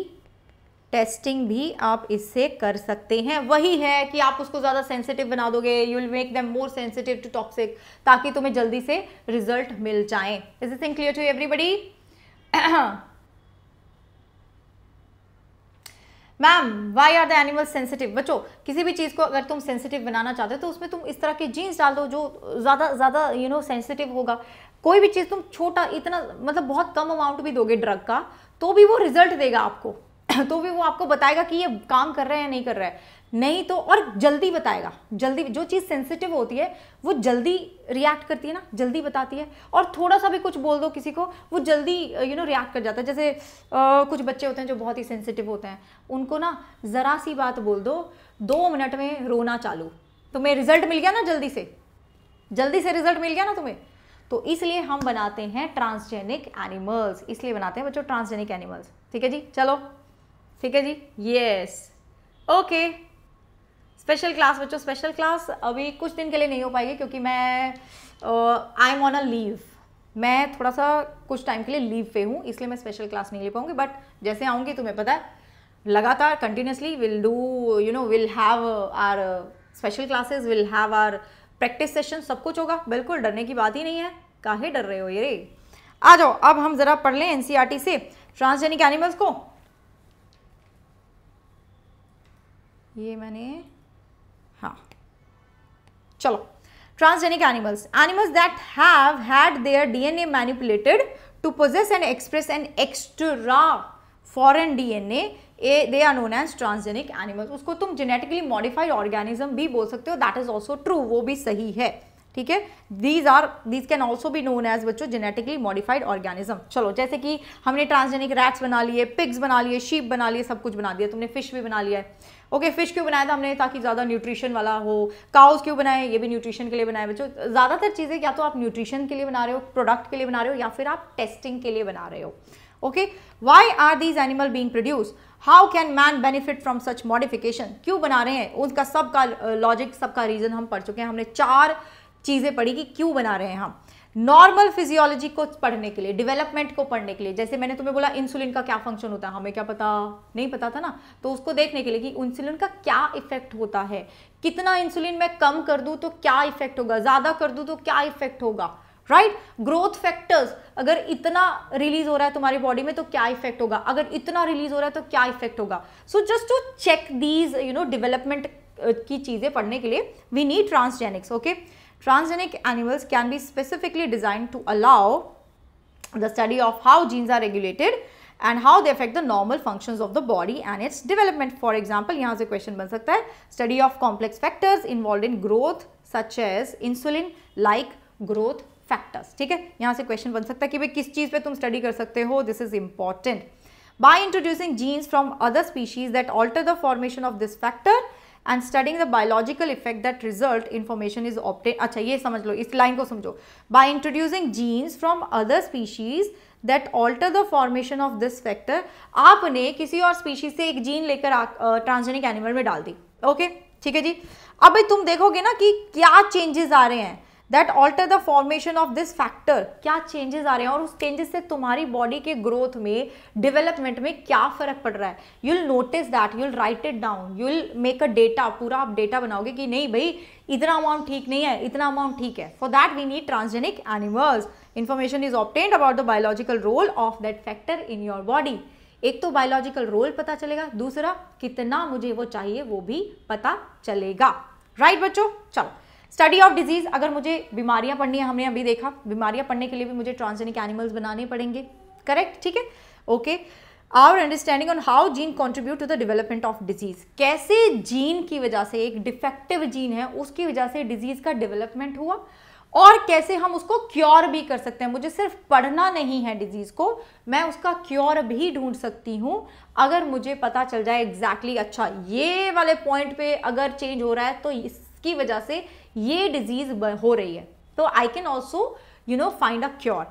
टेस्टिंग भी आप इससे कर सकते हैं वही है कि आप उसको ज़्यादा सेंसिटिव बना दोगे you will make them more sensitive to toxic ताकि तुम्हें जल्दी से रिजल्ट मिल जाए is this thing clear to everybody ma'am why are the animal sensitive बच्चो किसी भी चीज़ को अगर तुम सेंसिटिव बनाना चाहते हो तो उसमें तुम इस तरह के जीन्स डाल दो जो ज़्यादा ज़्यादा यू नो सेंसिटिव होगा कोई भी चीज़ तुम छोटा इतना मतलब बहुत कम अमाउंट भी दोगे ड्रग का तो भी वो रिजल्ट देगा आपको तो भी वो आपको बताएगा कि ये काम कर रहा है या नहीं कर रहा है नहीं तो और जल्दी बताएगा जल्दी जो चीज़ सेंसिटिव होती है वो जल्दी रिएक्ट करती है ना जल्दी बताती है और थोड़ा सा भी कुछ बोल दो किसी को वो जल्दी यू नो रिएक्ट कर जाता है जैसे आ, कुछ बच्चे होते हैं जो बहुत ही सेंसिटिव होते हैं उनको ना ज़रा सी बात बोल दो दो मिनट में रोना चालू तुम्हें रिजल्ट मिल गया ना जल्दी से जल्दी से रिजल्ट मिल गया ना तुम्हें तो इसलिए हम बनाते हैं ट्रांसजेनिक एनिमल्स इसलिए बनाते हैं बच्चों ट्रांसजेनिक एनिमल्स ठीक है जी चलो ठीक है जी यस ओके स्पेशल क्लास बच्चों स्पेशल क्लास अभी कुछ दिन के लिए नहीं हो पाएगी क्योंकि मैं I am on a leave मैं थोड़ा सा कुछ टाइम के लिए लीव पे हूँ इसलिए मैं स्पेशल क्लास नहीं ले पाऊंगी बट जैसे आऊँगी तुम्हें पता है लगातार continuously will do you know will have our special classes will have our practice session सब कुछ होगा बिल्कुल डरने की बात ही नहीं है काहे डर रहे हो ये रे आ जाओ अब हम ज़रा पढ़ लें एन e से ट्रांसजेनिक एनिमल्स को ये मैंने हाँ चलो transgenic animals animals that have had their DNA manipulated to possess and express an extra foreign DNA a they are known as transgenic animals उसको तुम जेनेटिकली मॉडिफाइड ऑर्गेनिज्म भी बोल सकते हो दैट इज ऑल्सो ट्रू वो भी सही है ठीक है these are these can also भी नोन एज बच्चों जेनेटिकली मॉडिफाइड ऑर्गेनिज्म चलो जैसे कि हमने ट्रांसजेनिक रैट्स बना लिए पिग्स बना लिए शीप बना लिए सब कुछ बना दिया तुमने फिश भी बना लिया है ओके फिश क्यों बनाया था हमने ताकि ज़्यादा न्यूट्रिशन वाला हो काउस क्यों बनाए ये भी न्यूट्रिशन के लिए बनाए बच्चों ज़्यादातर चीज़ें या तो आप न्यूट्रिशन के लिए बना रहे हो प्रोडक्ट के लिए बना रहे हो या फिर आप टेस्टिंग के लिए बना रहे हो okay why are these animal being produce how can man benefit from such modification क्यों बना रहे हैं उनका सबका लॉजिक सबका रीज़न हम पढ़ चुके हैं हमने चार चीज़ें पढ़ी कि क्यों बना रहे हैं हम नॉर्मल फिजियोलॉजी को पढ़ने के लिए डेवलपमेंट को पढ़ने के लिए जैसे मैंने तुम्हें बोला इंसुलिन का क्या फंक्शन होता है हमें क्या पता नहीं पता था ना तो उसको देखने के लिए कि इंसुलिन का क्या इफेक्ट होता है कितना इंसुलिन मैं कम कर दूं तो क्या इफेक्ट होगा ज़्यादा कर दूं तो क्या इफेक्ट होगा राइट ग्रोथ फैक्टर्स अगर इतना रिलीज हो रहा है तुम्हारी बॉडी में तो क्या इफेक्ट होगा अगर इतना रिलीज हो रहा है तो क्या इफेक्ट होगा so just to check these you know development की चीज़ें पढ़ने के लिए we need transgenics okay Transgenic animals can be specifically designed to allow the study of how genes are regulated and how they affect the normal functions of the body and its development. For example, here is a question ban sakta hai. study of complex factors involved in growth such as insulin like growth factors. Here is a question ban sakta hai ki kis pe tum study kar sakte ho. This is important. By introducing genes from other species that alter the formation of this factor, and studying the biological effect that result information is obtain अच्छा ये समझ लो इस लाइन को समझो by introducing genes from other species that alter the formation of this factor आपने किसी और स्पीशीज से एक जीन लेकर ट्रांसजेनिक एनिमल में डाल दी ओके okay? ठीक है जी अब तुम देखोगे ना कि क्या चेंजेस आ रहे हैं that alter the formation of this factor क्या चेंजेस आ रहे हैं और उस चेंजेस से तुम्हारी बॉडी के ग्रोथ में डिवेलपमेंट में क्या फर्क पड़ रहा है you'll notice that you'll write it down you'll make a data पूरा आप डेटा बनाओगे कि नहीं भाई इतना अमाउंट ठीक नहीं है इतना अमाउंट ठीक है for that we need transgenic animals information is obtained about the biological role of that factor in your body एक तो बायोलॉजिकल रोल पता चलेगा दूसरा कितना मुझे वो चाहिए वो भी पता चलेगा राइट right, बच्चों चलो स्टडी ऑफ डिजीज़ अगर मुझे बीमारियां पढ़नी है हमने अभी देखा बीमारियां पढ़ने के लिए भी मुझे ट्रांसजेनिक एनिमल्स बनाने पड़ेंगे करेक्ट ठीक है okay our understanding on how gene contribute to the development of disease कैसे जीन की वजह से एक डिफेक्टिव जीन है उसकी वजह से डिजीज का डेवलपमेंट हुआ और कैसे हम उसको क्योर भी कर सकते हैं मुझे सिर्फ पढ़ना नहीं है डिजीज़ को मैं उसका क्योर भी ढूंढ सकती हूँ अगर मुझे पता चल जाए एग्जैक्टली exactly, अच्छा ये वाले पॉइंट पे अगर चेंज हो रहा है तो इसकी वजह से ये डिजीज हो रही है तो I can also you know find a cure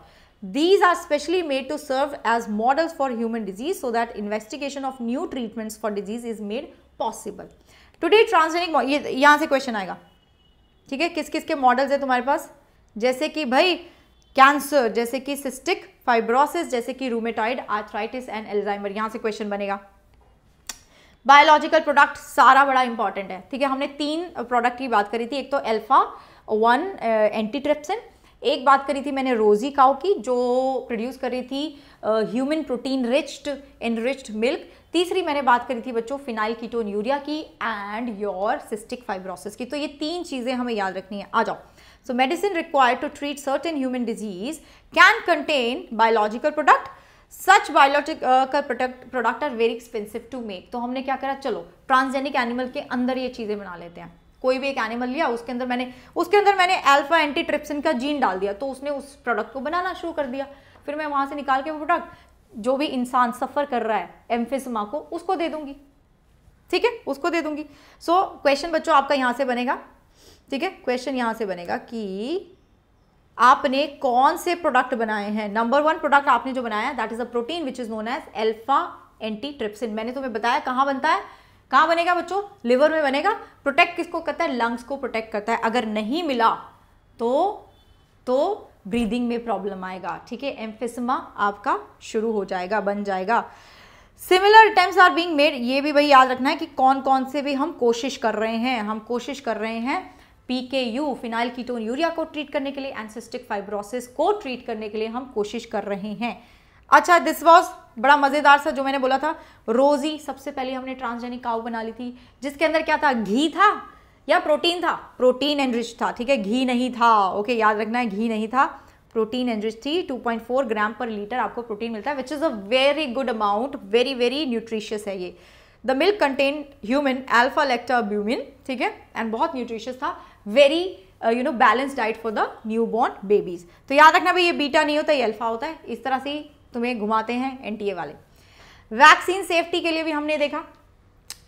these are specially made to serve as model for human disease so that investigation of new treatment for disease is made possible today transgenic यहां से क्वेश्चन आएगा ठीक है किस किस के मॉडल्स है तुम्हारे पास जैसे कि भाई कैंसर जैसे कि सिस्टिक फाइब्रोसिस जैसे कि रूमेटाइड आर्थराइटिस एंड एल्जाइमर यहां से क्वेश्चन बनेगा बायोलॉजिकल प्रोडक्ट सारा बड़ा इंपॉर्टेंट है ठीक है हमने तीन प्रोडक्ट की बात करी थी एक तो एल्फा वन एंटीट्रिप्सिन एक बात करी थी मैंने रोजी काउ की जो प्रोड्यूस करी थी human protein riched enriched milk तीसरी मैंने बात करी थी बच्चों फिनाइल कीटोन यूरिया की एंड योर सिस्टिक फाइब्रोसिस की तो ये तीन चीज़ें हमें याद रखनी है आ जाओ so medicine required to treat certain human disease can contain biological product such biologic का product product are very expensive to make तो हमने क्या करा चलो ट्रांसजेनिक एनिमल के अंदर ये चीज़ें बना लेते हैं कोई भी एक एनिमल लिया उसके अंदर मैंने उसके अंदर मैंने अल्फा एंटी ट्रिप्सिन का जीन डाल दिया तो उसने उस प्रोडक्ट को बनाना शुरू कर दिया फिर मैं वहाँ से निकाल के वो प्रोडक्ट जो भी इंसान सफ़र कर रहा है एम्फिसमा को उसको दे दूंगी ठीक है उसको दे दूंगी सो so, क्वेश्चन बच्चों आपका यहाँ से बनेगा ठीक है क्वेश्चन यहाँ से बनेगा कि आपने कौन से प्रोडक्ट बनाए हैं नंबर वन प्रोडक्ट आपने जो बनाया that is a protein which is known as alpha antitrypsin मैंने तुम्हें बताया कहाँ बनता है कहाँ बनेगा बच्चों लिवर में बनेगा प्रोटेक्ट किसको करता है लंग्स को प्रोटेक्ट करता है अगर नहीं मिला तो तो ब्रीदिंग में प्रॉब्लम आएगा ठीक है एम्फिसमा आपका शुरू हो जाएगा बन जाएगा similar attempt are being made ये भी भाई याद रखना है कि कौन कौन से भी हम कोशिश कर रहे हैं हम कोशिश कर रहे हैं पीकेयू फिनाइल कीटोन यूरिया को ट्रीट करने के लिए एनसिस्टिक फाइब्रोसिस को ट्रीट करने के लिए हम कोशिश कर रहे हैं अच्छा दिस वॉज बड़ा मज़ेदार सा जो मैंने बोला था रोजी सबसे पहले हमने ट्रांसजेनिक काउ बना ली थी जिसके अंदर क्या था घी था या प्रोटीन था प्रोटीन एनरिच था ठीक है घी नहीं था ओके याद रखना है घी नहीं था प्रोटीन एनरिच थी 2.4 ग्राम पर लीटर आपको प्रोटीन मिलता है which is a very good amount very very nutritious है ये the milk contain human alpha lactalbumin ठीक है एंड बहुत न्यूट्रिशियस था very you know balance diet for the newborn babies तो याद रखना भाई ये बीटा नहीं होता ये अल्फा होता है इस तरह से तुम्हें घुमाते हैं एनटीए वाले वैक्सीन सेफ्टी के लिए भी हमने देखा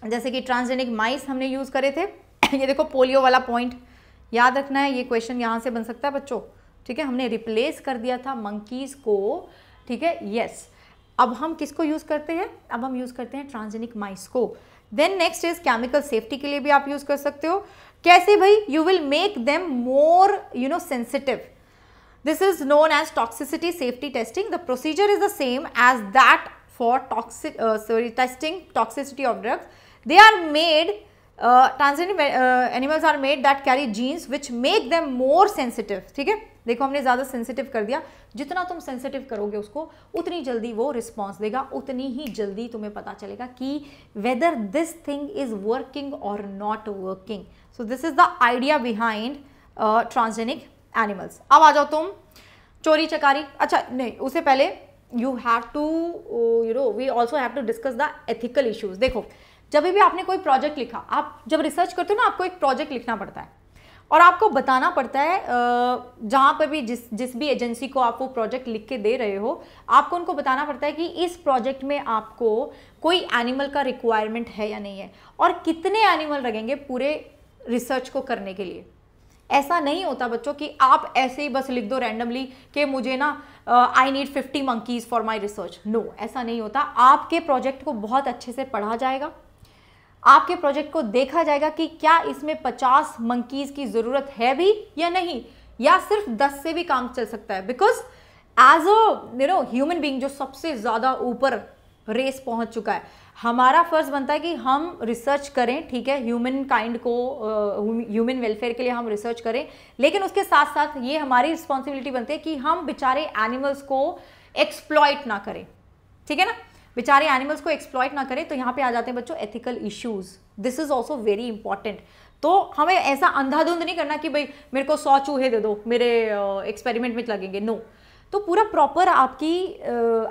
जैसे कि ट्रांसजेनिक माइस हमने यूज़ करे थे ये देखो पोलियो वाला पॉइंट याद रखना है ये क्वेश्चन यहाँ से बन सकता है बच्चों ठीक है हमने रिप्लेस कर दिया था मंकीज़ को ठीक है यस अब हम किसको यूज़ करते हैं अब हम यूज़ करते हैं ट्रांसजेनिक माइस को then next is chemical safety के लिए भी आप यूज़ कर सकते हो कैसे भाई you will make them more you know sensitive this is known as toxicity safety testing the procedure is the same as that for toxic sorry testing toxicity of drugs they are made transgender animals are made that carry genes which make them more sensitive ठीक है देखो हमने ज़्यादा सेंसिटिव कर दिया जितना तुम सेंसिटिव करोगे उसको उतनी जल्दी वो रिस्पॉन्स देगा उतनी ही जल्दी तुम्हें पता चलेगा कि whether this thing is working और not working so this is the idea behind transgenic animals अब आ जाओ तुम चोरी चकारी अच्छा नहीं उससे पहले you have to you know we also have to discuss the ethical issues देखो जब भी आपने कोई प्रोजेक्ट लिखा आप जब रिसर्च करते हो ना आपको एक प्रोजेक्ट लिखना पड़ता है और आपको बताना पड़ता है जहाँ पर भी जिस जिस भी एजेंसी को आप वो प्रोजेक्ट लिख के दे रहे हो आपको उनको बताना पड़ता है कि इस प्रोजेक्ट में आपको कोई एनिमल का रिक्वायरमेंट है या नहीं है और कितने एनिमल लगेंगे पूरे रिसर्च को करने के लिए ऐसा नहीं होता बच्चों कि आप ऐसे ही बस लिख दो रैंडमली कि मुझे ना I need fifty monkeys for my research no ऐसा नहीं होता आपके प्रोजेक्ट को बहुत अच्छे से पढ़ा जाएगा आपके प्रोजेक्ट को देखा जाएगा कि क्या इसमें पचास मंकीज़ की ज़रूरत है भी या नहीं या सिर्फ दस से भी काम चल सकता है because as a you know human being जो सबसे ज़्यादा ऊपर रेस पहुंच चुका है हमारा फ़र्ज़ बनता है कि हम रिसर्च करें ठीक है ह्यूमन काइंड को ह्यूमन वेलफेयर के लिए हम रिसर्च करें लेकिन उसके साथ साथ ये हमारी रिस्पॉन्सिबिलिटी बनती है कि हम बेचारे एनिमल्स को एक्सप्लॉयट ना करें ठीक है ना बेचारे एनिमल्स को एक्सप्लॉयट ना करें तो यहाँ पे आ जाते हैं बच्चों ethical issues this is also very important तो हमें ऐसा अंधाधुंध नहीं करना कि भाई मेरे को सौ चूहे दे दो मेरे एक्सपेरिमेंट में लगेंगे नो no. तो पूरा प्रॉपर आपकी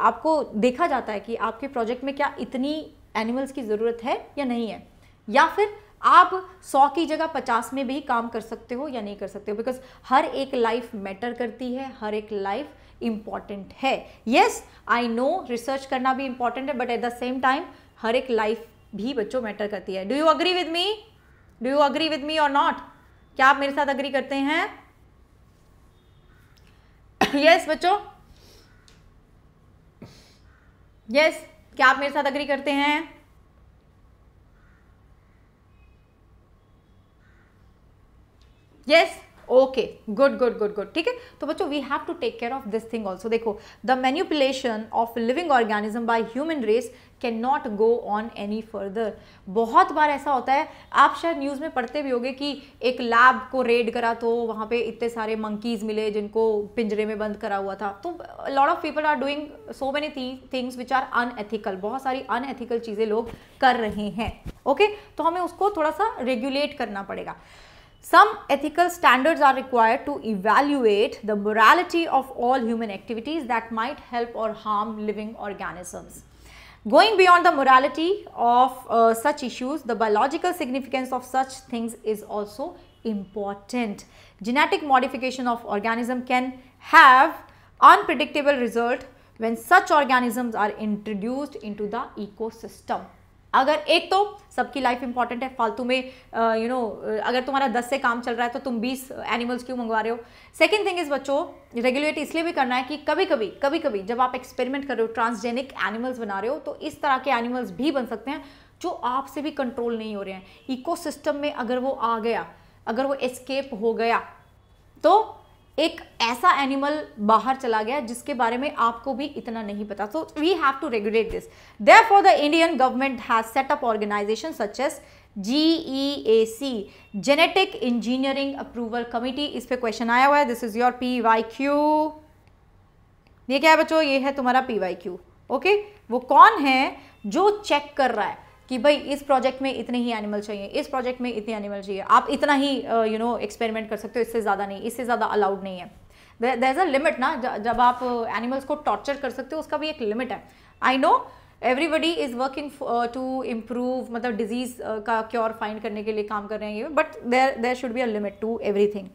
आपको देखा जाता है कि आपके प्रोजेक्ट में क्या इतनी एनिमल्स की ज़रूरत है या नहीं है या फिर आप 100 की जगह 50 में भी काम कर सकते हो या नहीं कर सकते हो बिकॉज हर एक लाइफ मैटर करती है हर एक लाइफ इम्पॉर्टेंट है यस आई नो रिसर्च करना भी इम्पॉर्टेंट है but at the same time हर एक लाइफ भी बच्चों मैटर करती है do you agree with me do you agree with me और नॉट क्या आप मेरे साथ अग्री करते हैं यस बच्चों यस क्या आप मेरे साथ अग्री करते हैं yes yes? Okay good good good good ठीक है तो बच्चों we have to take care of this thing also देखो the manipulation of living organism by human race can not go on any further बहुत बार ऐसा होता है आप शायद न्यूज़ में पढ़ते भी होंगे कि एक लैब को रेड करा तो वहाँ पे इतने सारे मंकीज़ मिले जिनको पिंजरे में बंद करा हुआ था तो lot of people are doing so many things which are unethical बहुत सारी अनएथिकल चीज़ें लोग कर रहे हैं ओके okay? तो हमें उसको थोड़ा सा रेगुलेट करना पड़ेगा Some ethical standards are required to evaluate the morality of all human activities that might help or harm living organisms. Going beyond the morality of uh, such issues, the biological significance of such things is also important. Genetic modification of organism can have unpredictable result when such organisms are introduced into the ecosystem. अगर एक तो सबकी लाइफ इंपॉर्टेंट है फालतू में यू नो अगर तुम्हारा दस से काम चल रहा है तो तुम बीस एनिमल्स क्यों मंगवा रहे हो सेकेंड थिंग इज़ बच्चों रेगुलेट इसलिए भी करना है कि कभी कभी कभी कभी जब आप एक्सपेरिमेंट कर रहे हो ट्रांसजेनिक एनिमल्स बना रहे हो तो इस तरह के एनिमल्स भी बन सकते हैं जो आपसे भी कंट्रोल नहीं हो रहे हैं इकोसिस्टम में अगर वो आ गया अगर वो एस्केप हो गया तो एक ऐसा एनिमल बाहर चला गया जिसके बारे में आपको भी इतना नहीं पता so we have to regulate this therefore the Indian government has set up organisation such S G E A C genetic engineering approval committee इस पे क्वेश्चन आया हुआ है this is your P Y Q ये क्या है बच्चों ये है तुम्हारा पी वाई क्यू ओके वो कौन है जो चेक कर रहा है कि भाई इस प्रोजेक्ट में इतने ही एनिमल चाहिए इस प्रोजेक्ट में इतने एनिमल चाहिए आप इतना ही यू नो एक्सपेरिमेंट कर सकते हो इससे ज़्यादा नहीं इससे ज़्यादा अलाउड नहीं है देर इज़ अ लिमिट ना जब आप एनिमल्स uh, को टॉर्चर कर सकते हो उसका भी एक लिमिट है I know everybody is working to improve मतलब डिजीज़ uh, का क्योर फाइंड करने के लिए काम कर रहे हैं ये but there there should be a limit to thing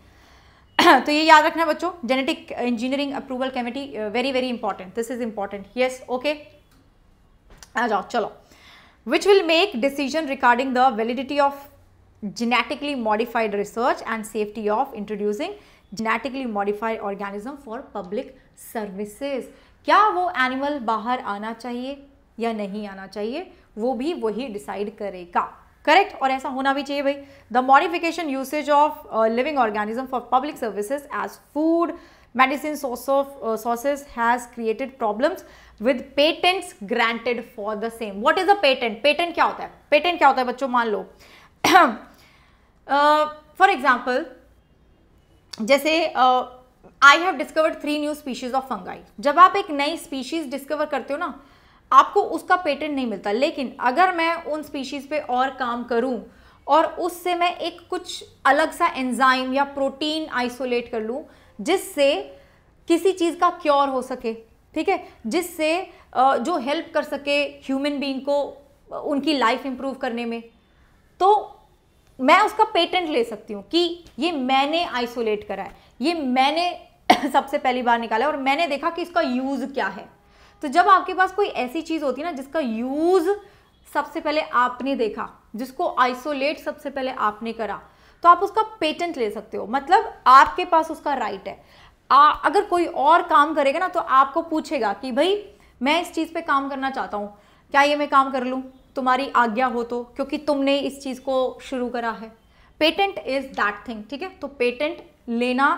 तो ये याद रखना है बच्चों genetic engineering approval committee very very important this is important yes okay आ जाओ चलो which will make decision regarding the validity of genetically modified research and safety of introducing genetically modified organism for public services. क्या वो animal बाहर आना चाहिए या नहीं आना चाहिए वो भी वही decide करेगा Correct. और ऐसा होना भी चाहिए भाई the modification usage of living organism for public services as food medicine source of sources has with patents granted for the same what is a patent patent क्या होता है पेटेंट क्या होता है बच्चों मान लो फॉर एग्जाम्पल uh, जैसे I have discovered three new species of fungi जब आप एक नई स्पीशीज डिस्कवर करते हो ना आपको उसका पेटेंट नहीं मिलता लेकिन अगर मैं उन स्पीशीज़ पे और काम करूं और उससे मैं एक कुछ अलग सा एंजाइम या प्रोटीन आइसोलेट कर लूं जिससे किसी चीज़ का क्योर हो सके ठीक है जिससे जो हेल्प कर सके ह्यूमन बीइंग को उनकी लाइफ इंप्रूव करने में तो मैं उसका पेटेंट ले सकती हूँ कि ये मैंने आइसोलेट करा है ये मैंने सबसे पहली बार निकाला और मैंने देखा कि इसका यूज़ क्या है तो जब आपके पास कोई ऐसी चीज़ होती है ना जिसका यूज़ सबसे पहले आपने देखा जिसको आइसोलेट सबसे पहले आपने करा तो आप उसका पेटेंट ले सकते हो मतलब आपके पास उसका राइट है आ, अगर कोई और काम करेगा ना तो आपको पूछेगा कि भाई मैं इस चीज़ पे काम करना चाहता हूँ क्या ये मैं काम कर लूँ तुम्हारी आज्ञा हो तो क्योंकि तुमने इस चीज़ को शुरू करा है पेटेंट इज़ दैट थिंग ठीक है तो पेटेंट लेना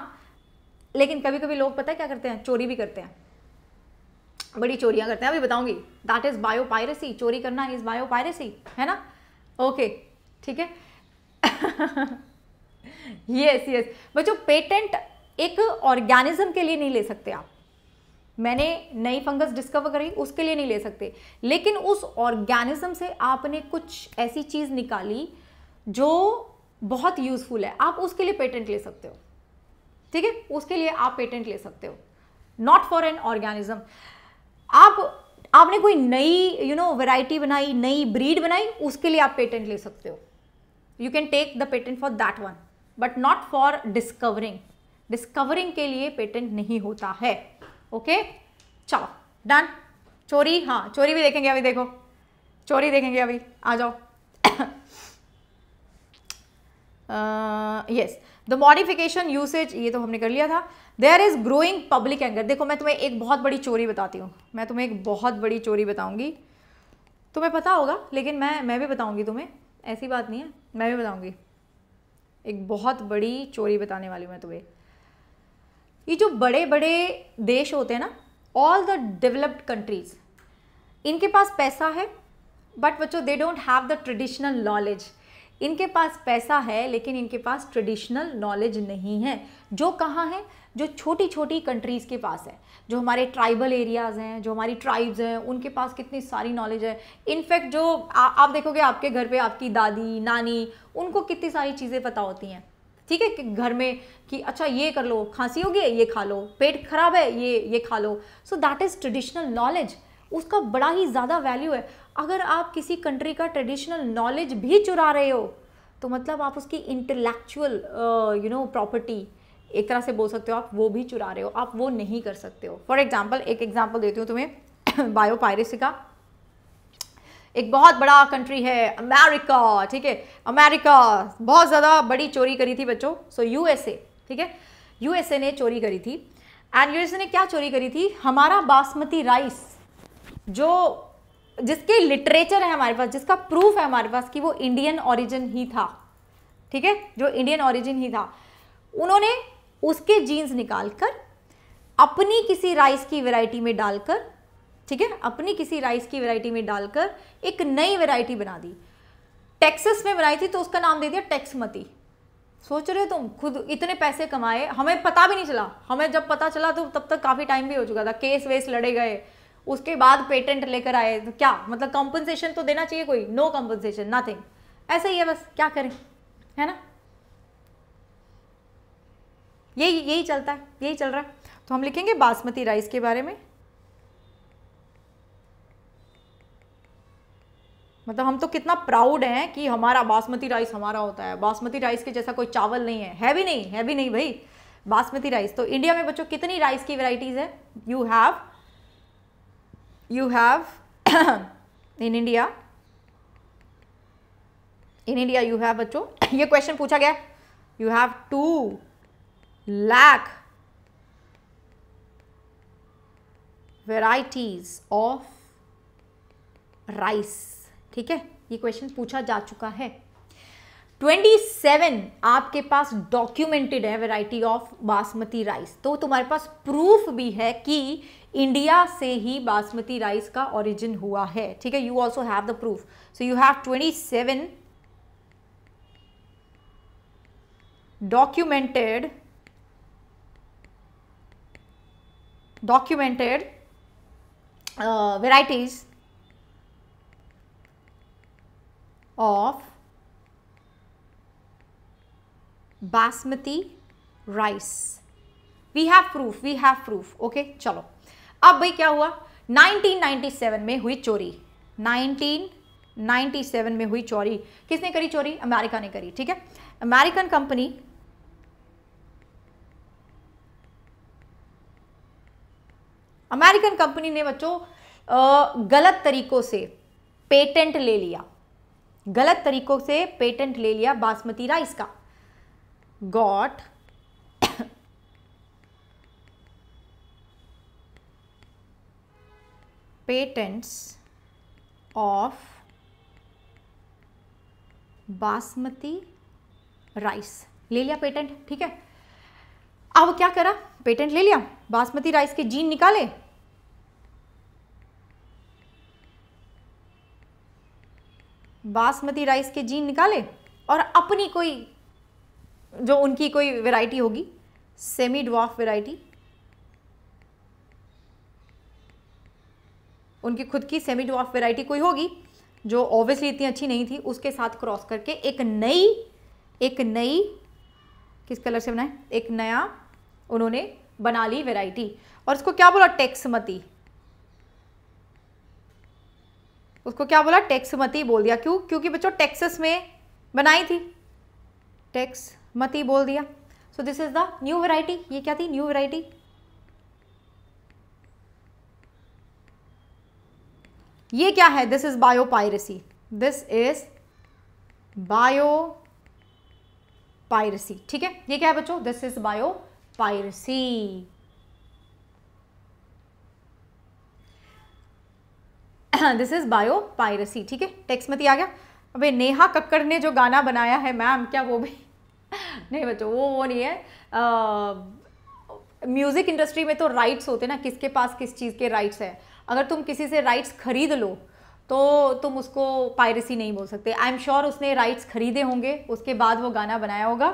लेकिन कभी कभी लोग पता है क्या करते हैं चोरी भी करते हैं बड़ी चोरियाँ करते हैं अभी बताऊँगी दैट इज़ बायो पायरेसी चोरी करना इज़ बायो पायरेसी है ना ओके ठीक है यस यस बच्चों पेटेंट एक ऑर्गेनिज्म के लिए नहीं ले सकते आप मैंने नई फंगस डिस्कवर करी उसके लिए नहीं ले सकते लेकिन उस ऑर्गेनिज्म से आपने कुछ ऐसी चीज़ निकाली जो बहुत यूज़फुल है आप उसके लिए पेटेंट ले सकते हो ठीक है उसके लिए आप पेटेंट ले सकते हो नॉट फॉर एन ऑर्गेनिज्म आप आपने कोई नई यू नो वैरायटी बनाई नई ब्रीड बनाई उसके लिए आप पेटेंट ले सकते हो you can take the patent for that one but not for discovering discovering के लिए पेटेंट नहीं होता है ओके चलो डन चोरी हाँ चोरी भी देखेंगे अभी देखो चोरी देखेंगे अभी आ जाओ यस द मॉडिफिकेशन यूसेज ये तो हमने कर लिया था there is growing public anger देखो मैं तुम्हें एक बहुत बड़ी चोरी बताती हूँ मैं तुम्हें एक बहुत बड़ी चोरी बताऊंगी तुम्हें पता होगा लेकिन मैं मैं भी बताऊंगी तुम्हें ऐसी बात नहीं है मैं भी बताऊंगी एक बहुत बड़ी चोरी बताने वाली हूँ मैं तुम्हें ये जो बड़े बड़े देश होते हैं ना ऑल द डेवलप्ड कंट्रीज़ इनके पास पैसा है बट बच्चों they don't have the traditional knowledge इनके पास पैसा है लेकिन इनके पास ट्रेडिशनल नॉलेज नहीं है जो कहाँ है जो छोटी छोटी कंट्रीज़ के पास है जो हमारे ट्राइबल एरियाज़ हैं जो हमारी ट्राइब्स हैं उनके पास कितनी सारी नॉलेज है इनफैक्ट जो आ, आप देखोगे आपके घर पे आपकी दादी नानी उनको कितनी सारी चीज़ें पता होती हैं ठीक है कि घर में कि अच्छा ये कर लो खांसी होगी ये खा लो पेट खराब है ये ये खा लो so that is traditional knowledge उसका बड़ा ही ज़्यादा वैल्यू है अगर आप किसी कंट्री का ट्रेडिशनल नॉलेज भी चुरा रहे हो तो मतलब आप उसकी इंटेलेक्चुअल यू नो प्रॉपर्टी एक तरह से बोल सकते हो आप वो भी चुरा रहे हो आप वो नहीं कर सकते हो फॉर एग्जाम्पल एक एग्जाम्पल देती हूँ तुम्हें बायोपायरेसी का एक बहुत बड़ा कंट्री है अमेरिका ठीक है अमेरिका बहुत ज़्यादा बड़ी चोरी करी थी बच्चों सो यू ठीक है यू ने चोरी करी थी एंड यू ने क्या चोरी करी थी हमारा बासमती राइस जो जिसके लिटरेचर है हमारे पास जिसका प्रूफ है हमारे पास कि वो इंडियन ओरिजिन ही था ठीक है जो इंडियन ओरिजिन ही था उन्होंने उसके जीन्स निकाल कर अपनी किसी राइस की वैरायटी में डालकर ठीक है अपनी किसी राइस की वैरायटी में डालकर एक नई वैरायटी बना दी टेक्सस में बनाई थी तो उसका नाम दे दिया टेक्समती सोच रहे हो तुम खुद इतने पैसे कमाए हमें पता भी नहीं चला हमें जब पता चला तो तब तक काफ़ी टाइम भी हो चुका था केस वेस लड़े गए उसके बाद पेटेंट लेकर आए तो क्या मतलब कॉम्पनसेशन तो देना चाहिए कोई नो कॉम्पनसेशन नथिंग ऐसा ही है बस क्या करें है ना यही यही चलता है यही चल रहा है तो हम लिखेंगे बासमती राइस के बारे में मतलब हम तो कितना प्राउड हैं कि हमारा बासमती राइस हमारा होता है बासमती राइस के जैसा कोई चावल नहीं है है भी नहीं है भी नहीं भाई बासमती राइस तो इंडिया में बच्चों कितनी राइस की वेराइटीज़ है you have you have in India in India you have बच्चों ये क्वेश्चन पूछा गया you have two lakh varieties of rice ठीक है ये क्वेश्चन पूछा जा चुका है 27 आपके पास डॉक्यूमेंटेड है वैरायटी ऑफ बासमती राइस तो तुम्हारे पास प्रूफ भी है कि इंडिया से ही बासमती राइस का ओरिजिन हुआ है ठीक है you also have the proof so you have 27 documented documented varieties of basmati rice. We have proof we have proof okay चलो अब भाई क्या हुआ 1997 में हुई चोरी 1997 में हुई चोरी किसने करी चोरी अमेरिका ने करी ठीक है अमेरिकन कंपनी अमेरिकन कंपनी ने बच्चों गलत तरीकों से पेटेंट ले लिया गलत तरीकों से पेटेंट ले लिया बासमती राइस का got patents of basmati rice ले लिया पेटेंट ठीक है अब क्या करा पेटेंट ले लिया बासमती राइस के जीन निकाले बासमती राइस के जीन निकाले और अपनी कोई जो उनकी कोई वैरायटी होगी सेमी डॉफ वैरायटी उनकी खुद की सेमी डॉफ वैरायटी कोई होगी जो ऑब्वियसली इतनी अच्छी नहीं थी उसके साथ क्रॉस करके एक नई एक नई किस कलर से बनाए एक नया उन्होंने बना ली वैरायटी और इसको क्या बोला टेक्समती उसको क्या बोला मती बोल दिया क्यों क्योंकि बच्चों टेक्सस में बनाई थी मती बोल दिया so this is the new variety ये क्या थी न्यू वैरायटी ये क्या है this is biopiracy this is biopiracy ठीक है ये क्या है बच्चों this is biopiracy this is biopiracy ठीक है टेक्स्ट में तो आ गया अबे नेहा कक्कड़ ने जो गाना बनाया है मैम क्या वो भी नहीं बच्चों वो वो नहीं है म्यूज़िक इंडस्ट्री में तो राइट्स होते ना किसके पास किस चीज़ के राइट्स हैं अगर तुम किसी से राइट्स खरीद लो तो तुम उसको पायरेसी नहीं बोल सकते आई एम श्योर उसने राइट्स खरीदे होंगे उसके बाद वो गाना बनाया होगा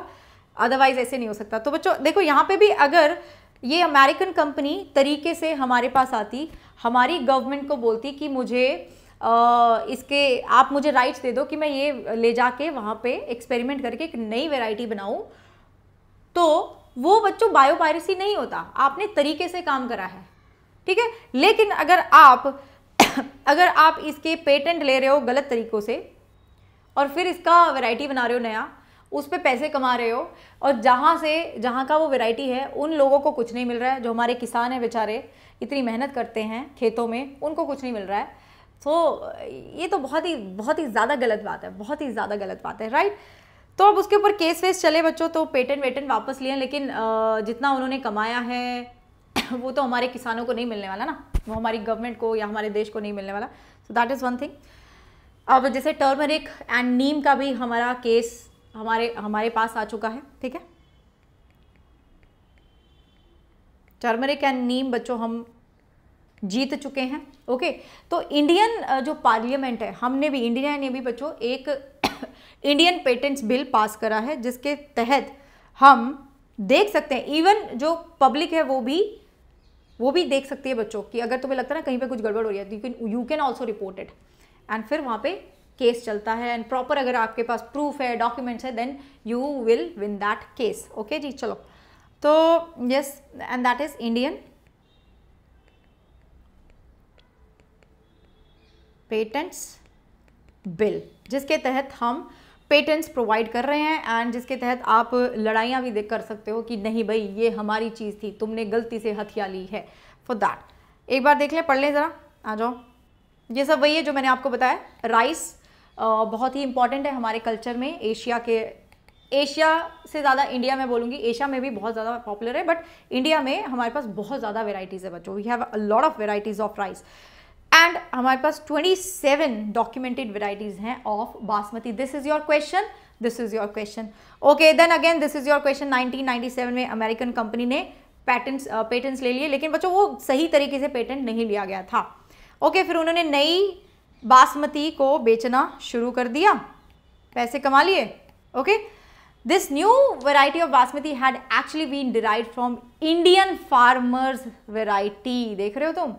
अदरवाइज़ ऐसे नहीं हो सकता तो बच्चों देखो यहाँ पे भी अगर ये अमेरिकन कंपनी तरीके से हमारे पास आती हमारी गवर्नमेंट को बोलती कि मुझे आ, इसके आप मुझे राइट्स दे दो कि मैं ये ले जाके वहाँ पे एक्सपेरिमेंट करके एक नई वेराइटी बनाऊँ तो वो बच्चों बायो पायरेसी नहीं होता आपने तरीके से काम करा है ठीक है लेकिन अगर आप अगर आप इसके पेटेंट ले रहे हो गलत तरीक़ों से और फिर इसका वैरायटी बना रहे हो नया उस पर पैसे कमा रहे हो और जहाँ से जहाँ का वो वैरायटी है उन लोगों को कुछ नहीं मिल रहा है जो हमारे किसान हैं बेचारे इतनी मेहनत करते हैं खेतों में उनको कुछ नहीं मिल रहा है सो so, ये तो बहुत ही बहुत ही ज़्यादा गलत बात है बहुत ही ज़्यादा गलत बात है राइट तो अब उसके ऊपर केस वेस चले बच्चों तो पेटेंट वेटेंट वापस लिए लेकिन जितना उन्होंने कमाया है वो तो हमारे किसानों को नहीं मिलने वाला ना वो हमारी गवर्नमेंट को या हमारे देश को नहीं मिलने वाला so that is one thing अब जैसे टर्मरिक एंड नीम का भी हमारा केस हमारे हमारे पास आ चुका है ठीक है टर्मरिक एंड नीम बच्चों हम जीत चुके हैं ओके तो इंडियन जो पार्लियामेंट है हमने भी इंडिया ने भी बच्चों एक इंडियन पेटेंट्स बिल पास करा है जिसके तहत हम देख सकते हैं इवन जो पब्लिक है वो भी वो भी देख सकती है बच्चों कि अगर तुम्हें लगता है ना कहीं पे कुछ गड़बड़ हो रही है you can also report it and फिर वहाँ पे केस चलता है एंड प्रॉपर अगर आपके पास प्रूफ है डॉक्यूमेंट्स है then you will win that case okay जी चलो तो yes and that is Indian patents bill जिसके तहत हम पेटेंट्स प्रोवाइड कर रहे हैं एंड जिसके तहत आप लड़ाइयाँ भी देख कर सकते हो कि नहीं भाई ये हमारी चीज़ थी तुमने गलती से हथिया ली है फॉर दैट एक बार देख लें पढ़ लें ज़रा आ जाओ ये सब वही है जो मैंने आपको बताया राइस बहुत ही इंपॉर्टेंट है हमारे कल्चर में एशिया के एशिया से ज़्यादा इंडिया में बोलूँगी एशिया में भी बहुत ज़्यादा पॉपुलर है बट इंडिया में हमारे पास बहुत ज़्यादा वेराइटीज़ है बच्चों we have a lot of varieties of rice and हमारे पास 27 डॉक्यूमेंटेड वेराइटीज़ हैं of basmati this is your question this is your question okay then again this is your question 1997 में अमेरिकन कंपनी ने पैटेंट्स पेटेंट्स ले लिए लेकिन बच्चों वो सही तरीके से पेटेंट नहीं लिया गया था ओके okay, फिर उन्होंने नई बासमती को बेचना शुरू कर दिया पैसे कमा लिए okay this new variety of basmati had actually been derive from Indian farmers variety देख रहे हो तुम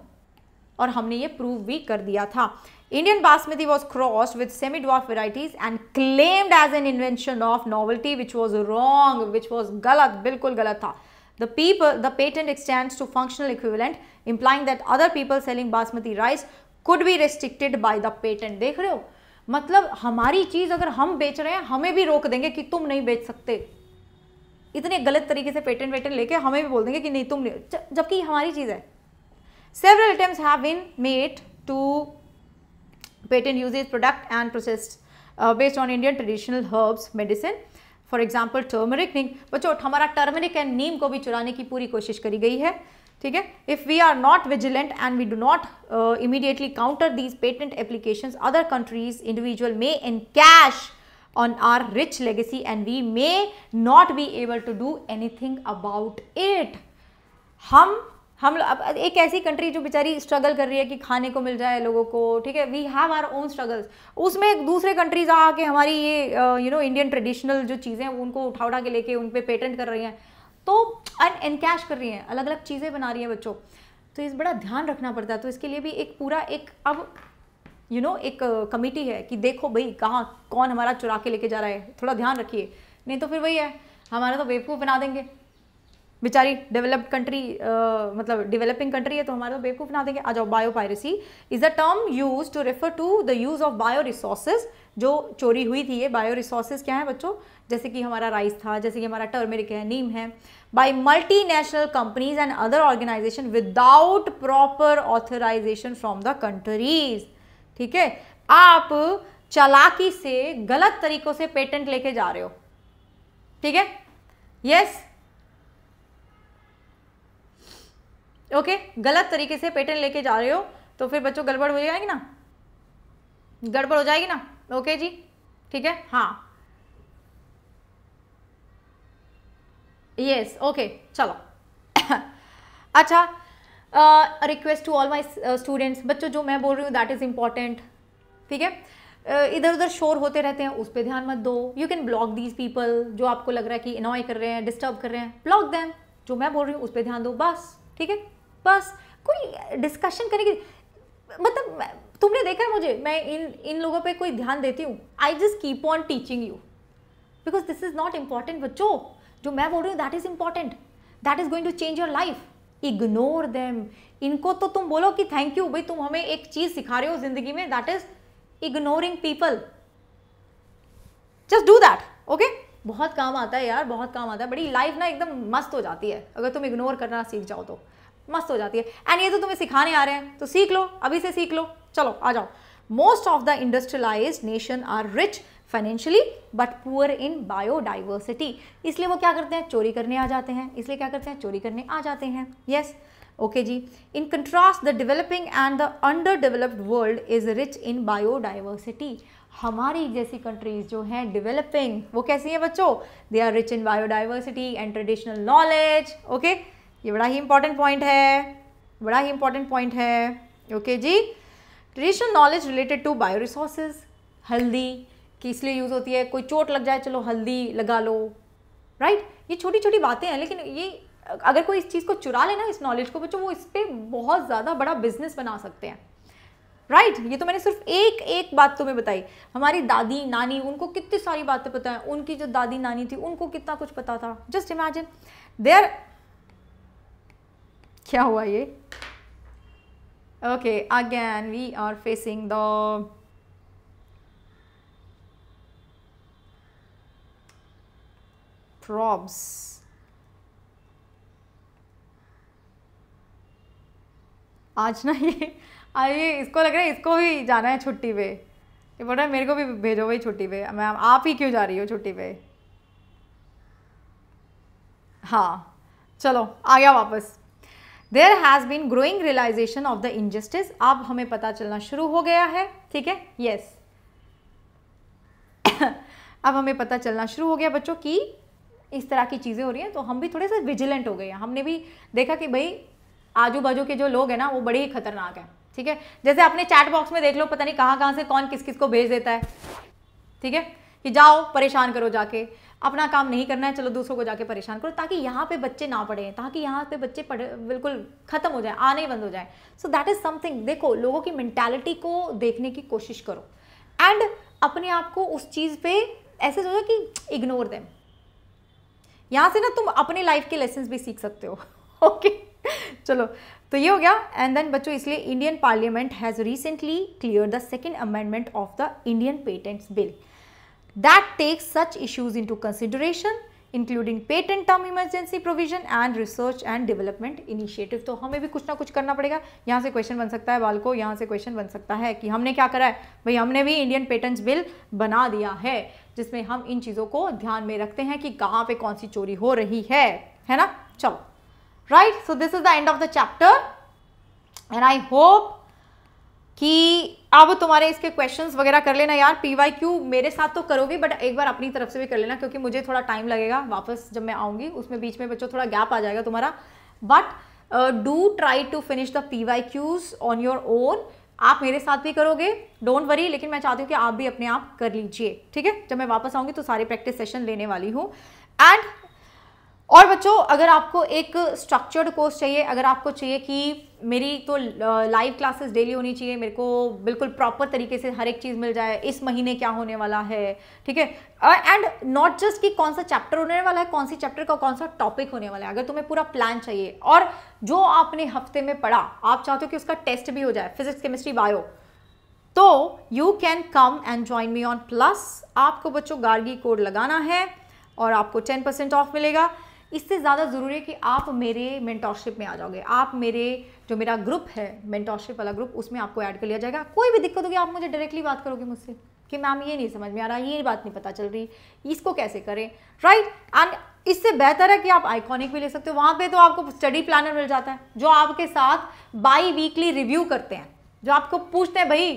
और हमने ये प्रूव भी कर दिया था Indian basmati was cross with semi dwarf varieties and claimed as an invention of novelty which was wrong which was गलत बिल्कुल गलत था the people the patent extends to functional equivalent implying that other people selling basmati rice could be restricted by the patent देख रहे हो मतलब हमारी चीज़ अगर हम बेच रहे हैं हमें भी रोक देंगे कि तुम नहीं बेच सकते इतने गलत तरीके से पेटेंट वेटेंट लेके हमें भी बोल देंगे कि नहीं तुम नहीं जबकि हमारी चीज़ है several attempt have been made to patent use product and process based on Indian traditional herbs medicine for example turmeric निंग बच्चों हमारा टर्मरिक एंड नीम को भी चुराने की पूरी कोशिश करी गई है ठीक है if we are not vigilant and we do not immediately counter these patent application other countries individual may encash on our rich legacy and we may not be able to do anything about it हम हम अब एक ऐसी कंट्री जो बेचारी स्ट्रगल कर रही है कि खाने को मिल जाए लोगों को ठीक है we have our own struggles उसमें दूसरे कंट्रीज आके हमारी ये यू नो इंडियन ट्रेडिशनल जो चीज़ें हैं उनको उठा उठा के लेके उन पर पे पेटेंट कर रही हैं तो एनकैश कर रही हैं अलग अलग चीज़ें बना रही हैं बच्चों तो इस बड़ा ध्यान रखना पड़ता है तो इसके लिए भी एक पूरा एक अब यू you नो know, एक कमेटी है कि देखो भाई कहाँ कौन हमारा चुरा के लेके जा रहा है थोड़ा ध्यान रखिए नहीं तो फिर वही है हमारा तो बेवकूफ़ बना देंगे बेचारी डेवलप्ड कंट्री मतलब डेवलपिंग कंट्री है तो हमारा तो बेवकूफ़ बना देंगे आ जाओ biopiracy is a term use to refer to the use of bioresources जो चोरी हुई थी ये बायो रिसोर्सेज क्या है बच्चों जैसे कि हमारा राइस था जैसे कि हमारा टर्मेरिक है नीम है by multinational companies and other organisation without proper authorisation from the countries ठीक है आप चलाकी से गलत तरीकों से पेटेंट लेके जा रहे हो ठीक है यस ओके गलत तरीके से पेटेंट लेके जा रहे हो तो फिर बच्चों गड़बड़ हो जाएगी ना गड़बड़ हो जाएगी ना ओके जी ठीक है हाँ यस ओके चलो अच्छा request to all my students बच्चों जो मैं बोल रही हूँ दैट इज़ इंपॉर्टेंट ठीक है uh, इधर उधर शोर होते रहते हैं उस पर ध्यान मत दो you can block these people जो आपको लग रहा है कि इनॉय कर रहे हैं डिस्टर्ब कर रहे हैं ब्लॉक दैम जो मैं बोल रही हूँ उस पर ध्यान दो बस ठीक है बस कोई डिस्कशन करने की मतलब तुमने देखा है मुझे मैं इन इन लोगों पे कोई ध्यान देती हूँ I just keep on teaching you because this is not important बच्चो जो मैं बोल रही हूँ that is important that is going to change your life ignore them इनको तो तुम बोलो कि थैंक यू भाई तुम हमें एक चीज़ सिखा रहे हो जिंदगी में that is ignoring people just do that okay बहुत काम आता है यार बहुत काम आता है बड़ी लाइफ ना एकदम मस्त हो जाती है अगर तुम इग्नोर करना सीख जाओ तो मस्त हो जाती है एंड ये तो तुम्हें सिखाने आ रहे हैं तो सीख लो अभी से सीख लो चलो आ जाओ most of the industrialise nation are rich financially but poor in biodiversity इसलिए वो क्या करते हैं चोरी करने आ जाते हैं इसलिए क्या करते हैं चोरी करने आ जाते हैं यस yes. ओके okay जी in contrast the developing and the underdeveloped world is rich in biodiversity हमारी जैसी कंट्रीज जो हैं डेवलपिंग वो कैसी हैं बच्चों they are rich in biodiversity and traditional knowledge okay ये बड़ा ही इंपॉर्टेंट पॉइंट है बड़ा ही इंपॉर्टेंट पॉइंट है ओके जी traditional knowledge related to bioresources हल्दी किस लिए यूज़ होती है कोई चोट लग जाए चलो हल्दी लगा लो राइट ये छोटी छोटी बातें हैं लेकिन ये अगर कोई इस चीज़ को चुरा लेना इस नॉलेज को बच्चों वो इस पर बहुत ज़्यादा बड़ा बिजनेस बना सकते हैं राइट right? ये तो मैंने सिर्फ एक एक बात तुम्हें बताई हमारी दादी नानी उनको कितनी सारी बातें पता हैं उनकी जो दादी नानी थी उनको कितना कुछ पता था जस्ट इमेजिन देयर क्या हुआ ये okay again we are facing the probs आज ना ये आइए ये इसको लग रहा है इसको भी जाना है छुट्टी पे ये बोल रहा है मेरे को भी भेजो भाई छुट्टी पे मैम आप ही क्यों जा रही हो छुट्टी पे हाँ चलो आ गया वापस there has been growing realisation of the injustice अब हमें पता चलना शुरू हो गया है ठीक है यस अब हमें पता चलना शुरू हो गया बच्चों कि इस तरह की चीज़ें हो रही हैं तो हम भी थोड़े से विजिलेंट हो गए हैं हमने भी देखा कि भाई आजू बाजू के जो लोग हैं ना वो बड़े ही खतरनाक हैं ठीक है जैसे अपने चैट बॉक्स में देख लो पता नहीं कहाँ कहाँ से कौन किस किस को भेज देता है ठीक है कि जाओ परेशान करो जाके अपना काम नहीं करना है चलो दूसरों को जाके परेशान करो ताकि यहाँ पे बच्चे ना पढ़े ताकि यहाँ पे बच्चे पढ़े बिल्कुल ख़त्म हो जाए आने ही बंद हो जाए सो दैट इज़ समथिंग देखो लोगों की मैंटेलिटी को देखने की कोशिश करो एंड अपने आप को उस चीज़ पे ऐसे सोचो कि इग्नोर देम यहाँ से ना तुम अपने लाइफ के लेसन भी सीख सकते हो ओके चलो तो ये हो गया एंड देन बच्चों इसलिए Indian parliament has recently clear the second amendment of the Indian patents bill that takes such issues into consideration including patent term emergency provision and research and development initiative तो हमें भी कुछ ना कुछ करना पड़ेगा यहाँ से क्वेश्चन बन सकता है बालको यहाँ से क्वेश्चन बन सकता है कि हमने क्या करा है भाई हमने भी इंडियन पेटेंट्स बिल बना दिया है जिसमें हम इन चीज़ों को ध्यान में रखते हैं कि कहाँ पे कौन सी चोरी हो रही है है ना चलो right so this is the end of the chapter and I hope कि अब तुम्हारे इसके क्वेश्चंस वगैरह कर लेना यार पीवाईक्यू मेरे साथ तो करोगे बट एक बार अपनी तरफ से भी कर लेना क्योंकि मुझे थोड़ा टाइम लगेगा वापस जब मैं आऊँगी उसमें बीच में बच्चों थोड़ा गैप आ जाएगा तुम्हारा but do try to finish the P Y Qs on your own आप मेरे साथ भी करोगे डोंट वरी लेकिन मैं चाहती हूँ कि आप भी अपने आप कर लीजिए ठीक है जब मैं वापस आऊँगी तो सारे प्रैक्टिस सेशन लेने वाली हूँ एंड और बच्चों अगर आपको एक स्ट्रक्चर्ड कोर्स चाहिए अगर आपको चाहिए कि मेरी तो लाइव क्लासेस डेली होनी चाहिए मेरे को बिल्कुल प्रॉपर तरीके से हर एक चीज़ मिल जाए इस महीने क्या होने वाला है ठीक है एंड नॉट जस्ट कि कौन सा चैप्टर होने वाला है कौन सी चैप्टर का कौन सा टॉपिक होने वाला है अगर तुम्हें पूरा प्लान चाहिए और जो आपने हफ्ते में पढ़ा आप चाहते हो कि उसका टेस्ट भी हो जाए फिजिक्स केमिस्ट्री बायो तो you can come and join me on plus आपको बच्चों गार्गी कोड लगाना है और आपको टेन परसेंट ऑफ मिलेगा इससे ज़्यादा ज़रूरी है कि आप मेरे मेंटोरशिप में आ जाओगे आप मेरे जो मेरा ग्रुप है मेंटोरशिप वाला ग्रुप उसमें आपको ऐड कर लिया जाएगा कोई भी दिक्कत होगी आप मुझे डायरेक्टली बात करोगे मुझसे कि मैम ये नहीं समझ में आ रहा ये बात नहीं पता चल रही इसको कैसे करें राइट एंड इससे बेहतर है कि आप आइकॉनिक भी ले सकते हो वहाँ पर तो आपको स्टडी प्लानर मिल जाता है जो आपके साथ बाई वीकली रिव्यू करते हैं जो आपको पूछते हैं भाई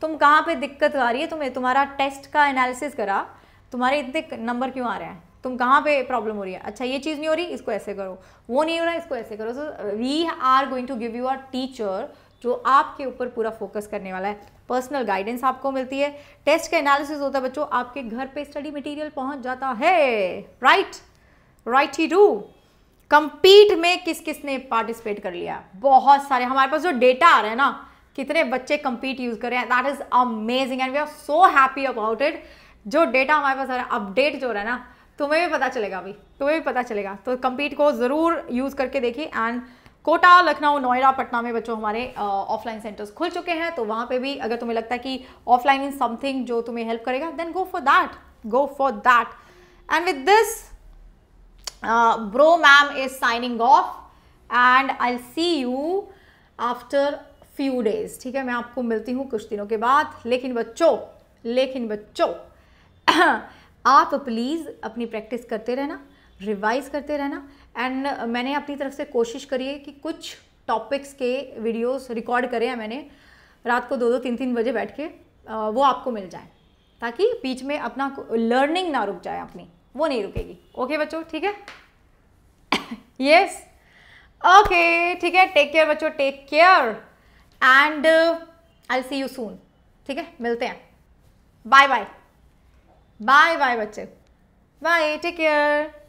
तुम कहाँ पर दिक्कत आ रही है तुम्हें तुम्हारा टेस्ट का एनालिसिस करा तुम्हारे इतने नंबर क्यों आ रहे हैं तुम कहाँ पे प्रॉब्लम हो रही है अच्छा ये चीज़ नहीं हो रही इसको ऐसे करो वो नहीं हो रहा इसको ऐसे करो so we are going to give you our teacher जो आपके ऊपर पूरा फोकस करने वाला है पर्सनल गाइडेंस आपको मिलती है टेस्ट का एनालिसिस होता है बच्चों आपके घर पे स्टडी मटेरियल पहुंच जाता है राइट राइट ही डू कंपीट में किस किस ने पार्टिसिपेट कर लिया बहुत सारे हमारे पास जो डेटा आ रहा है ना कितने बच्चे कंपीट यूज़ कर रहे हैं that is amazing and we are so happy about it जो डेटा हमारे पास आ रहा है अपडेट जो रहा है ना तुम्हें भी पता चलेगा अभी तुम्हें भी पता चलेगा तो कम्पीट को ज़रूर यूज़ करके देखिए एंड कोटा लखनऊ नोएडा पटना में बच्चों हमारे ऑफलाइन सेंटर्स खुल चुके हैं तो वहाँ पे भी अगर तुम्हें लगता है कि ऑफलाइन इन समथिंग जो तुम्हें हेल्प करेगा then go for that go for that and with this bro ma'am is signing off and I see you after few days ठीक है मैं आपको मिलती हूँ कुछ दिनों के बाद लेकिन बच्चों लेकिन बच्चों आप प्लीज़ अपनी प्रैक्टिस करते रहना रिवाइज़ करते रहना एंड uh, मैंने अपनी तरफ से कोशिश करी है कि कुछ टॉपिक्स के वीडियोस रिकॉर्ड करे हैं मैंने रात को दो दो तीन तीन बजे बैठ के uh, वो आपको मिल जाए ताकि बीच में अपना लर्निंग ना रुक जाए अपनी वो नहीं रुकेगी ओके बच्चों ठीक है यस ओके ठीक है टेक केयर बच्चों take care and I see you soon ठीक है मिलते हैं बाय बाय बाय बाय बच्चे बाय टेक केयर